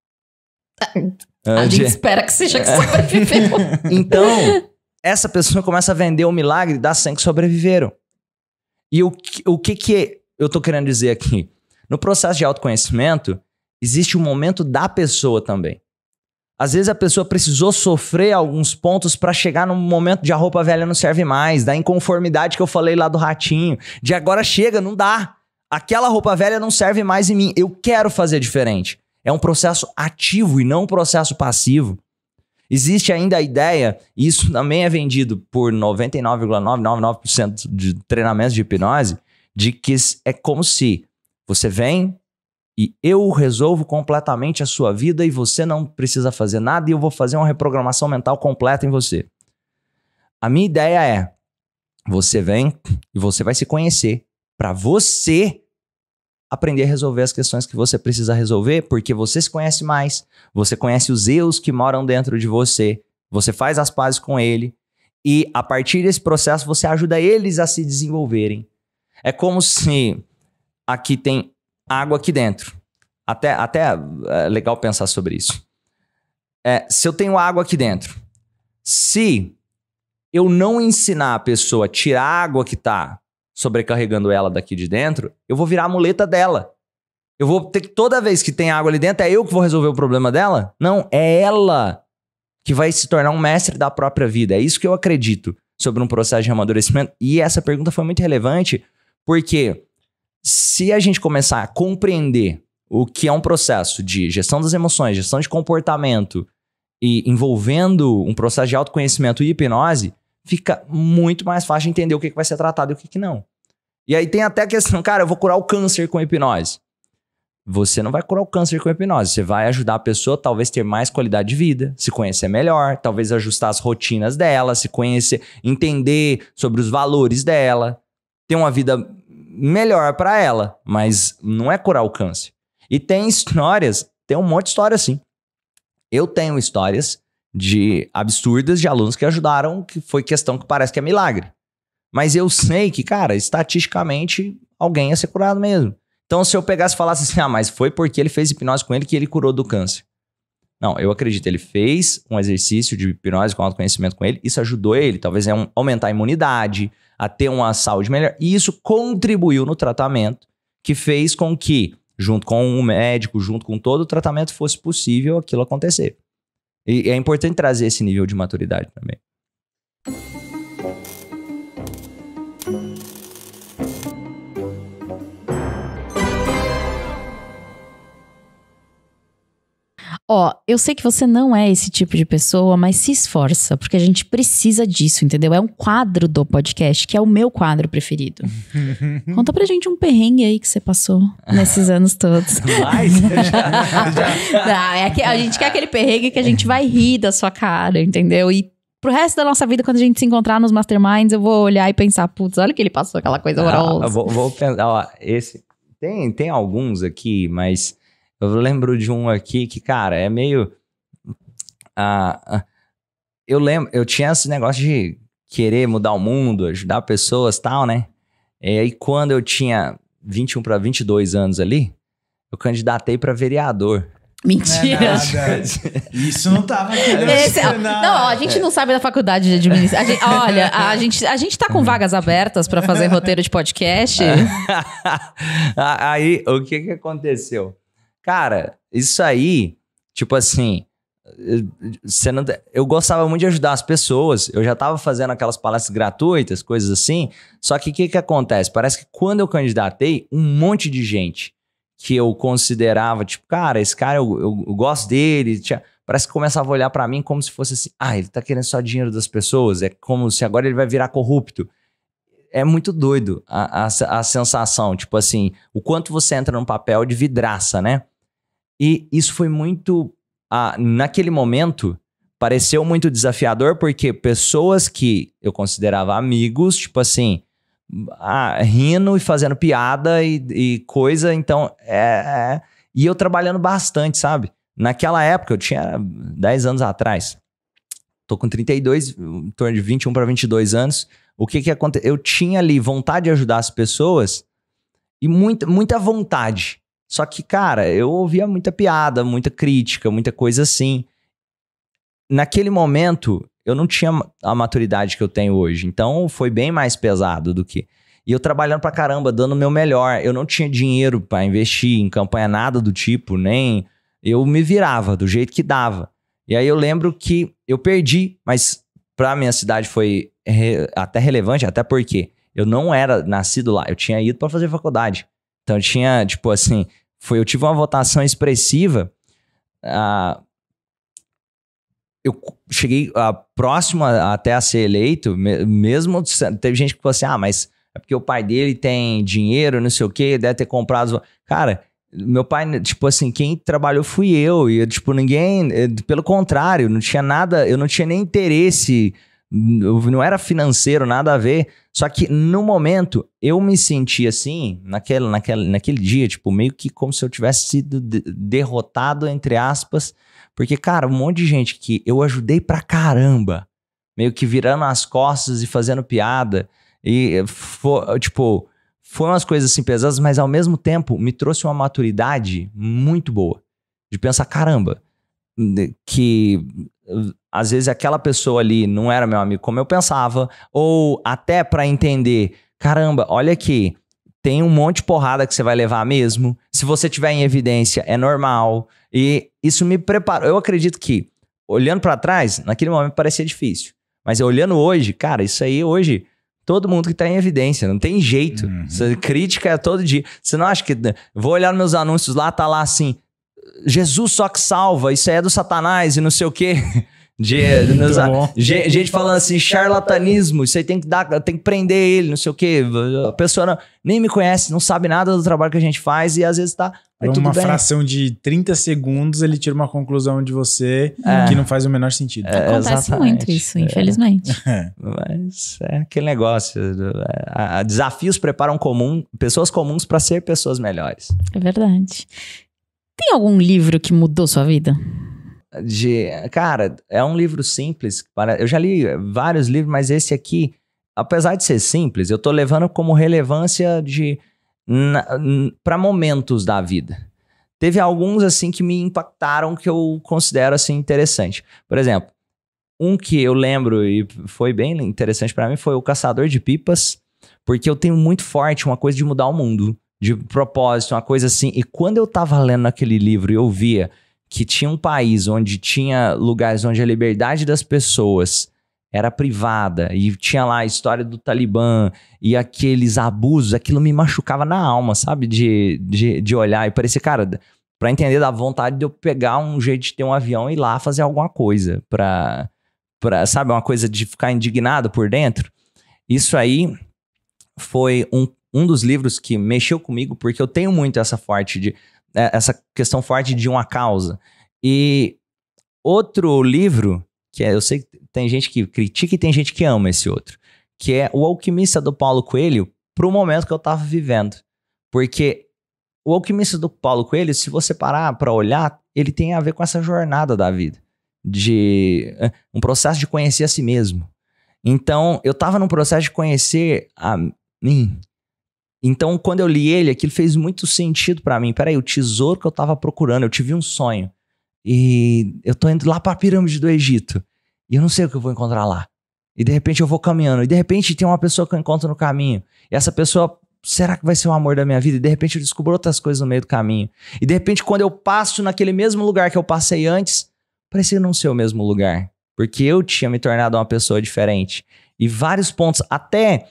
A, gente espera que seja que é. sobreviveu. então, essa pessoa começa a vender o milagre das 100 que sobreviveram. E o, o que que eu tô querendo dizer aqui? No processo de autoconhecimento, existe o um momento da pessoa também. Às vezes a pessoa precisou sofrer alguns pontos para chegar no momento de a roupa velha não serve mais, da inconformidade que eu falei lá do ratinho, de agora chega, não dá. Aquela roupa velha não serve mais em mim, eu quero fazer diferente. É um processo ativo e não um processo passivo. Existe ainda a ideia, e isso também é vendido por 99,999% de treinamentos de hipnose, de que é como se você vem e eu resolvo completamente a sua vida e você não precisa fazer nada e eu vou fazer uma reprogramação mental completa em você. A minha ideia é: você vem e você vai se conhecer para você aprender a resolver as questões que você precisa resolver, porque você se conhece mais, você conhece os eus que moram dentro de você, você faz as pazes com ele e a partir desse processo você ajuda eles a se desenvolverem. É como se aqui tem água aqui dentro. Até, até é legal pensar sobre isso. É, se eu tenho água aqui dentro, se eu não ensinar a pessoa a tirar a água que está sobrecarregando ela daqui de dentro, eu vou virar a muleta dela. Eu vou ter que toda vez que tem água ali dentro, é eu que vou resolver o problema dela? Não, é ela que vai se tornar um mestre da própria vida. É isso que eu acredito sobre um processo de amadurecimento. E essa pergunta foi muito relevante, porque se a gente começar a compreender o que é um processo de gestão das emoções, gestão de comportamento e envolvendo um processo de autoconhecimento e hipnose, fica muito mais fácil entender o que, que vai ser tratado e o que, que não. E aí tem até a questão, cara, eu vou curar o câncer com hipnose. Você não vai curar o câncer com hipnose. Você vai ajudar a pessoa talvez ter mais qualidade de vida, se conhecer melhor, talvez ajustar as rotinas dela, se conhecer, entender sobre os valores dela, ter uma vida melhor para ela, mas não é curar o câncer. E tem histórias, tem um monte de história assim. Eu tenho histórias de absurdas de alunos que ajudaram, que foi questão que parece que é milagre. Mas eu sei que, cara, estatisticamente alguém ia ser curado mesmo. Então, se eu pegasse e falasse assim, ah, mas foi porque ele fez hipnose com ele que ele curou do câncer. Não, eu acredito. Ele fez um exercício de hipnose com autoconhecimento com ele. Isso ajudou ele, talvez, a é aumentar a imunidade, a ter uma saúde melhor. E isso contribuiu no tratamento, que fez com que, junto com o médico, junto com todo o tratamento, fosse possível aquilo acontecer. E é importante trazer esse nível de maturidade também. Ó, oh, eu sei que você não é esse tipo de pessoa, mas se esforça, porque a gente precisa disso, entendeu? É um quadro do podcast, que é o meu quadro preferido. Conta pra gente um perrengue aí que você passou nesses anos todos. Mais? não, é a gente quer aquele perrengue que a gente vai rir da sua cara, entendeu? E pro resto da nossa vida, quando a gente se encontrar nos masterminds, eu vou olhar e pensar, putz, olha que ele passou aquela coisa ah, horrorosa. Ah, vou, vou pensar, ó, esse... Tem, tem alguns aqui, mas eu lembro de um aqui que, cara, é meio. Ah, ah eu lembro, eu tinha esse negócio de querer mudar o mundo, ajudar pessoas tal, né? E aí, quando eu tinha 21 para 22 anos ali, eu candidatei para vereador. Mentira. É Isso não tava né? Esse, ó, é Não, a gente não sabe da faculdade de administração. olha, a gente, a gente tá com vagas abertas para fazer roteiro de podcast. Aí, o que que aconteceu? Cara, isso aí, tipo assim, eu, não, eu gostava muito de ajudar as pessoas, eu já estava fazendo aquelas palestras gratuitas, coisas assim. Só que o que, que acontece? Parece que quando eu candidatei, um monte de gente que eu considerava, tipo, cara, esse cara eu, eu, eu gosto dele, tinha, parece que começava a olhar para mim como se fosse assim: ah, ele tá querendo só dinheiro das pessoas, é como se agora ele vai virar corrupto. É muito doido a, a, a sensação, tipo assim, o quanto você entra num papel de vidraça, né? E isso foi muito. Ah, naquele momento, pareceu muito desafiador, porque pessoas que eu considerava amigos, tipo assim, ah, rindo e fazendo piada e, e coisa, então. É, é, e eu trabalhando bastante, sabe? Naquela época, eu tinha 10 anos atrás. Tô com 32, em torno de 21 para 22 anos. O que que aconteceu? Eu tinha ali vontade de ajudar as pessoas e muita, muita vontade. Só que, cara, eu ouvia muita piada, muita crítica, muita coisa assim. Naquele momento, eu não tinha a maturidade que eu tenho hoje. Então, foi bem mais pesado do que. E eu trabalhando pra caramba, dando o meu melhor. Eu não tinha dinheiro para investir em campanha, nada do tipo, nem. Eu me virava do jeito que dava. E aí eu lembro que eu perdi, mas pra minha cidade foi re... até relevante, até porque eu não era nascido lá. Eu tinha ido para fazer faculdade. Então eu tinha, tipo assim, foi eu tive uma votação expressiva. Ah, eu cheguei a, próximo a, até a ser eleito, mesmo teve gente que falou assim: ah, mas é porque o pai dele tem dinheiro, não sei o que deve ter comprado. Cara, meu pai, né, tipo assim, quem trabalhou fui eu, e tipo, ninguém, eh, pelo contrário, não tinha nada, eu não tinha nem interesse não era financeiro, nada a ver. Só que no momento eu me senti assim, naquele, naquele, naquele dia, tipo, meio que como se eu tivesse sido derrotado, entre aspas, porque, cara, um monte de gente que eu ajudei pra caramba, meio que virando as costas e fazendo piada, e, for, tipo, foram umas coisas assim pesadas, mas ao mesmo tempo me trouxe uma maturidade muito boa, de pensar, caramba, que às vezes aquela pessoa ali não era meu amigo como eu pensava, ou até para entender, caramba, olha aqui, tem um monte de porrada que você vai levar mesmo. Se você tiver em evidência, é normal. E isso me preparou. Eu acredito que olhando para trás, naquele momento parecia difícil, mas olhando hoje, cara, isso aí hoje todo mundo que está em evidência, não tem jeito. Uhum. crítica é todo dia. Você não acha que né, vou olhar meus anúncios lá, tá lá assim, Jesus só que salva, isso aí é do Satanás e não sei o quê. De, gente, gente falando assim, charlatanismo, isso aí tem que dar, tem que prender ele, não sei o quê. A pessoa não, nem me conhece, não sabe nada do trabalho que a gente faz e às vezes tá. Aí, uma bem. fração de 30 segundos, ele tira uma conclusão de você é. que não faz o menor sentido. É, Acontece muito isso, é. infelizmente. É. Mas é aquele negócio. É, a desafios preparam comum, pessoas comuns para ser pessoas melhores. É verdade. Tem algum livro que mudou sua vida? de, cara, é um livro simples. Para, eu já li vários livros, mas esse aqui, apesar de ser simples, eu estou levando como relevância de para momentos da vida. Teve alguns assim que me impactaram que eu considero assim interessante. Por exemplo, um que eu lembro e foi bem interessante para mim foi o Caçador de Pipas, porque eu tenho muito forte uma coisa de mudar o mundo, de propósito, uma coisa assim. E quando eu estava lendo aquele livro e eu via que tinha um país onde tinha lugares onde a liberdade das pessoas era privada e tinha lá a história do Talibã e aqueles abusos, aquilo me machucava na alma, sabe? De, de, de olhar e parecer, cara, para entender da vontade de eu pegar um jeito de ter um avião e ir lá fazer alguma coisa pra, pra sabe, uma coisa de ficar indignado por dentro. Isso aí foi um, um dos livros que mexeu comigo, porque eu tenho muito essa parte de né, essa questão forte de uma causa. E outro livro, que é, eu sei que tem gente que critica e tem gente que ama esse outro, que é O Alquimista do Paulo Coelho, para o momento que eu estava vivendo. Porque o Alquimista do Paulo Coelho, se você parar para olhar, ele tem a ver com essa jornada da vida, de um processo de conhecer a si mesmo. Então, eu estava num processo de conhecer a mim, então, quando eu li ele, aquilo fez muito sentido para mim. Peraí, o tesouro que eu tava procurando, eu tive um sonho. E eu tô indo lá pra pirâmide do Egito. E eu não sei o que eu vou encontrar lá. E de repente eu vou caminhando. E de repente tem uma pessoa que eu encontro no caminho. E essa pessoa, será que vai ser o amor da minha vida? E de repente eu descubro outras coisas no meio do caminho. E de repente, quando eu passo naquele mesmo lugar que eu passei antes, parecia não ser o mesmo lugar. Porque eu tinha me tornado uma pessoa diferente. E vários pontos, até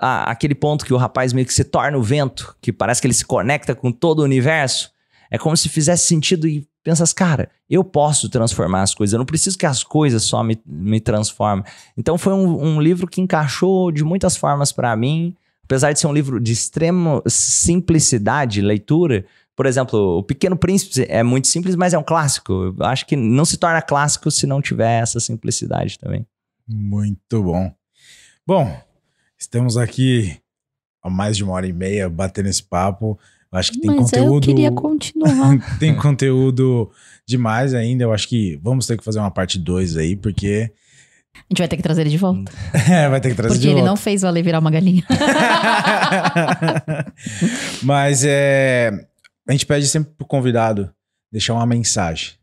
a, aquele ponto que o rapaz meio que se torna o vento, que parece que ele se conecta com todo o universo. É como se fizesse sentido e pensas, cara, eu posso transformar as coisas, eu não preciso que as coisas só me, me transformem. Então foi um, um livro que encaixou de muitas formas para mim, apesar de ser um livro de extrema simplicidade, leitura. Por exemplo, O Pequeno Príncipe é muito simples, mas é um clássico. Eu acho que não se torna clássico se não tiver essa simplicidade também. Muito bom. Bom, Estamos aqui há mais de uma hora e meia batendo esse papo. Eu acho que tem Mas conteúdo. Eu queria continuar. tem conteúdo demais ainda. Eu acho que vamos ter que fazer uma parte 2 aí, porque. A gente vai ter que trazer ele de volta. É, vai ter que trazer Porque de volta. Porque ele não fez o Ale virar uma galinha. Mas é, a gente pede sempre pro convidado deixar uma mensagem.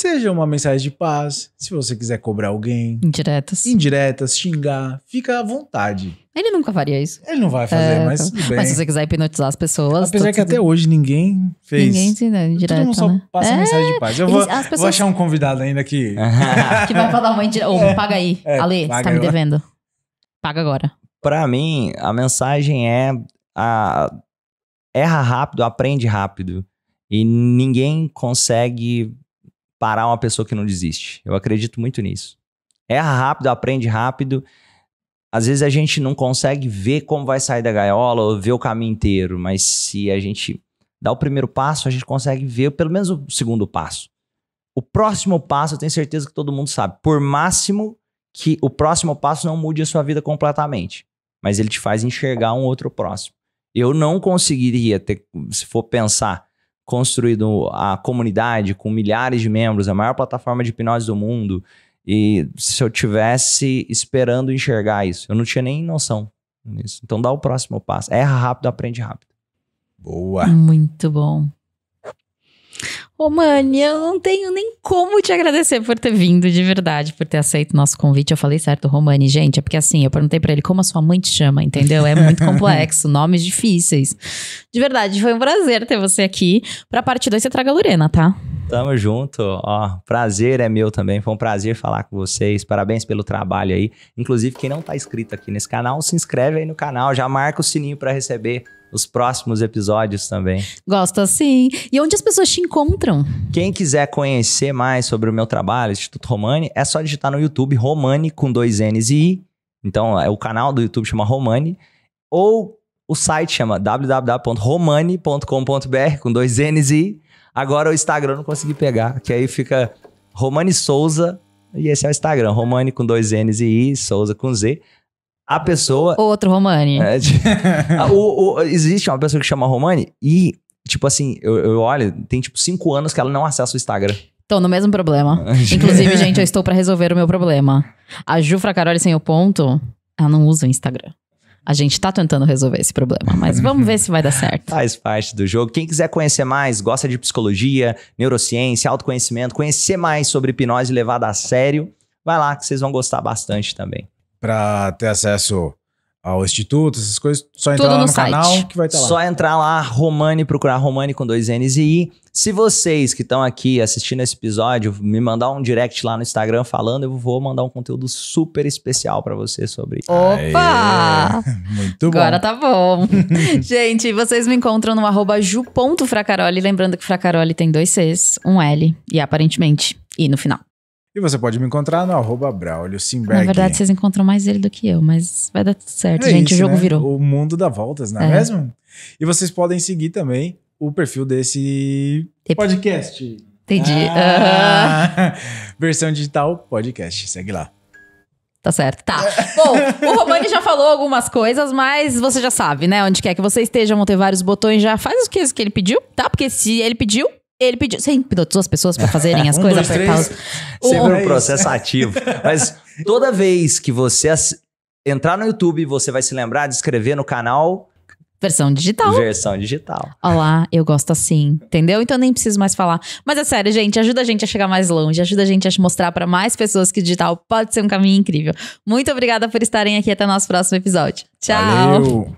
Seja uma mensagem de paz, se você quiser cobrar alguém. Indiretas. Indiretas, xingar, fica à vontade. Ele nunca faria isso. Ele não vai é, fazer, é, mas tá. tudo bem. Mas se você quiser hipnotizar as pessoas. Apesar que tudo... até hoje ninguém fez. Ninguém se né, direto, Todo mundo só né? passa é, mensagem de paz. Eu eles, vou, pessoas... vou, achar um convidado ainda que. que vai falar uma indireta. Ou oh, é. paga aí. É, Ale, paga você tá me devendo. Paga agora. Pra mim, a mensagem é. A... Erra rápido, aprende rápido. E ninguém consegue parar uma pessoa que não desiste. Eu acredito muito nisso. Erra rápido, aprende rápido. Às vezes a gente não consegue ver como vai sair da gaiola ou ver o caminho inteiro, mas se a gente dá o primeiro passo, a gente consegue ver pelo menos o segundo passo. O próximo passo, eu tenho certeza que todo mundo sabe. Por máximo que o próximo passo não mude a sua vida completamente, mas ele te faz enxergar um outro próximo. Eu não conseguiria ter, se for pensar construído a comunidade com milhares de membros, a maior plataforma de hipnose do mundo. E se eu tivesse esperando enxergar isso, eu não tinha nem noção nisso. Então dá o próximo passo. Erra rápido, aprende rápido. Boa. Muito bom. Ô, Mani, eu não tenho nem como te agradecer por ter vindo de verdade, por ter aceito o nosso convite. Eu falei certo, Romani, gente, é porque assim, eu perguntei para ele como a sua mãe te chama, entendeu? É muito complexo, nomes difíceis. De verdade, foi um prazer ter você aqui. Pra parte 2, você traga a Lorena, tá? Tamo junto, ó, prazer é meu também, foi um prazer falar com vocês, parabéns pelo trabalho aí. Inclusive, quem não tá inscrito aqui nesse canal, se inscreve aí no canal, já marca o sininho para receber os próximos episódios também. Gosto assim. E onde as pessoas te encontram? Quem quiser conhecer mais sobre o meu trabalho, Instituto Romani, é só digitar no YouTube Romani com dois N's e I. Então, é o canal do YouTube chama Romani. Ou o site chama www.romani.com.br com dois N's e I. Agora o Instagram eu não consegui pegar, que aí fica Romani Souza. E esse é o Instagram, Romani com dois N's e I, Souza com Z. A pessoa. Outro Romani. É, o, o, existe uma pessoa que chama Romani e, tipo assim, eu, eu olho, tem tipo cinco anos que ela não acessa o Instagram. Tô no mesmo problema. Inclusive, gente, eu estou para resolver o meu problema. A Jufra Fracaroli sem o ponto, ela não usa o Instagram. A gente tá tentando resolver esse problema, mas vamos ver se vai dar certo. Faz parte do jogo. Quem quiser conhecer mais, gosta de psicologia, neurociência, autoconhecimento, conhecer mais sobre hipnose levada a sério, vai lá que vocês vão gostar bastante também para ter acesso ao instituto, essas coisas, só entrar Tudo lá no, no canal que vai estar tá lá. Só entrar lá, Romani, procurar Romani com dois N's e I. Se vocês que estão aqui assistindo esse episódio me mandar um direct lá no Instagram falando, eu vou mandar um conteúdo super especial para vocês sobre isso. Opa! muito bom. Agora tá bom. Gente, vocês me encontram no arroba ju.fracaroli, lembrando que Fracaroli tem dois Cs, um L e aparentemente I no final. E você pode me encontrar no arroba Braulio Simberg. Na verdade, vocês encontram mais ele do que eu, mas vai dar tudo certo, é gente. Isso, o jogo né? virou. O mundo dá voltas, não é, é mesmo? E vocês podem seguir também o perfil desse podcast. Entendi. Ah, uh... Versão digital podcast. Segue lá. Tá certo, tá. Bom, o Romani já falou algumas coisas, mas você já sabe, né? Onde quer que você esteja, vão ter vários botões. Já faz os que ele pediu, tá? Porque se ele pediu, ele pediu. Você hipnotizou as pessoas para fazerem as um, coisas, dois, apertar os. um processo ativo. Mas toda vez que você entrar no YouTube, você vai se lembrar de escrever no canal. Versão digital. Versão digital. Olá, eu gosto assim, entendeu? Então nem preciso mais falar. Mas é sério, gente, ajuda a gente a chegar mais longe, ajuda a gente a mostrar para mais pessoas que digital pode ser um caminho incrível. Muito obrigada por estarem aqui até nosso próximo episódio. Tchau. Valeu.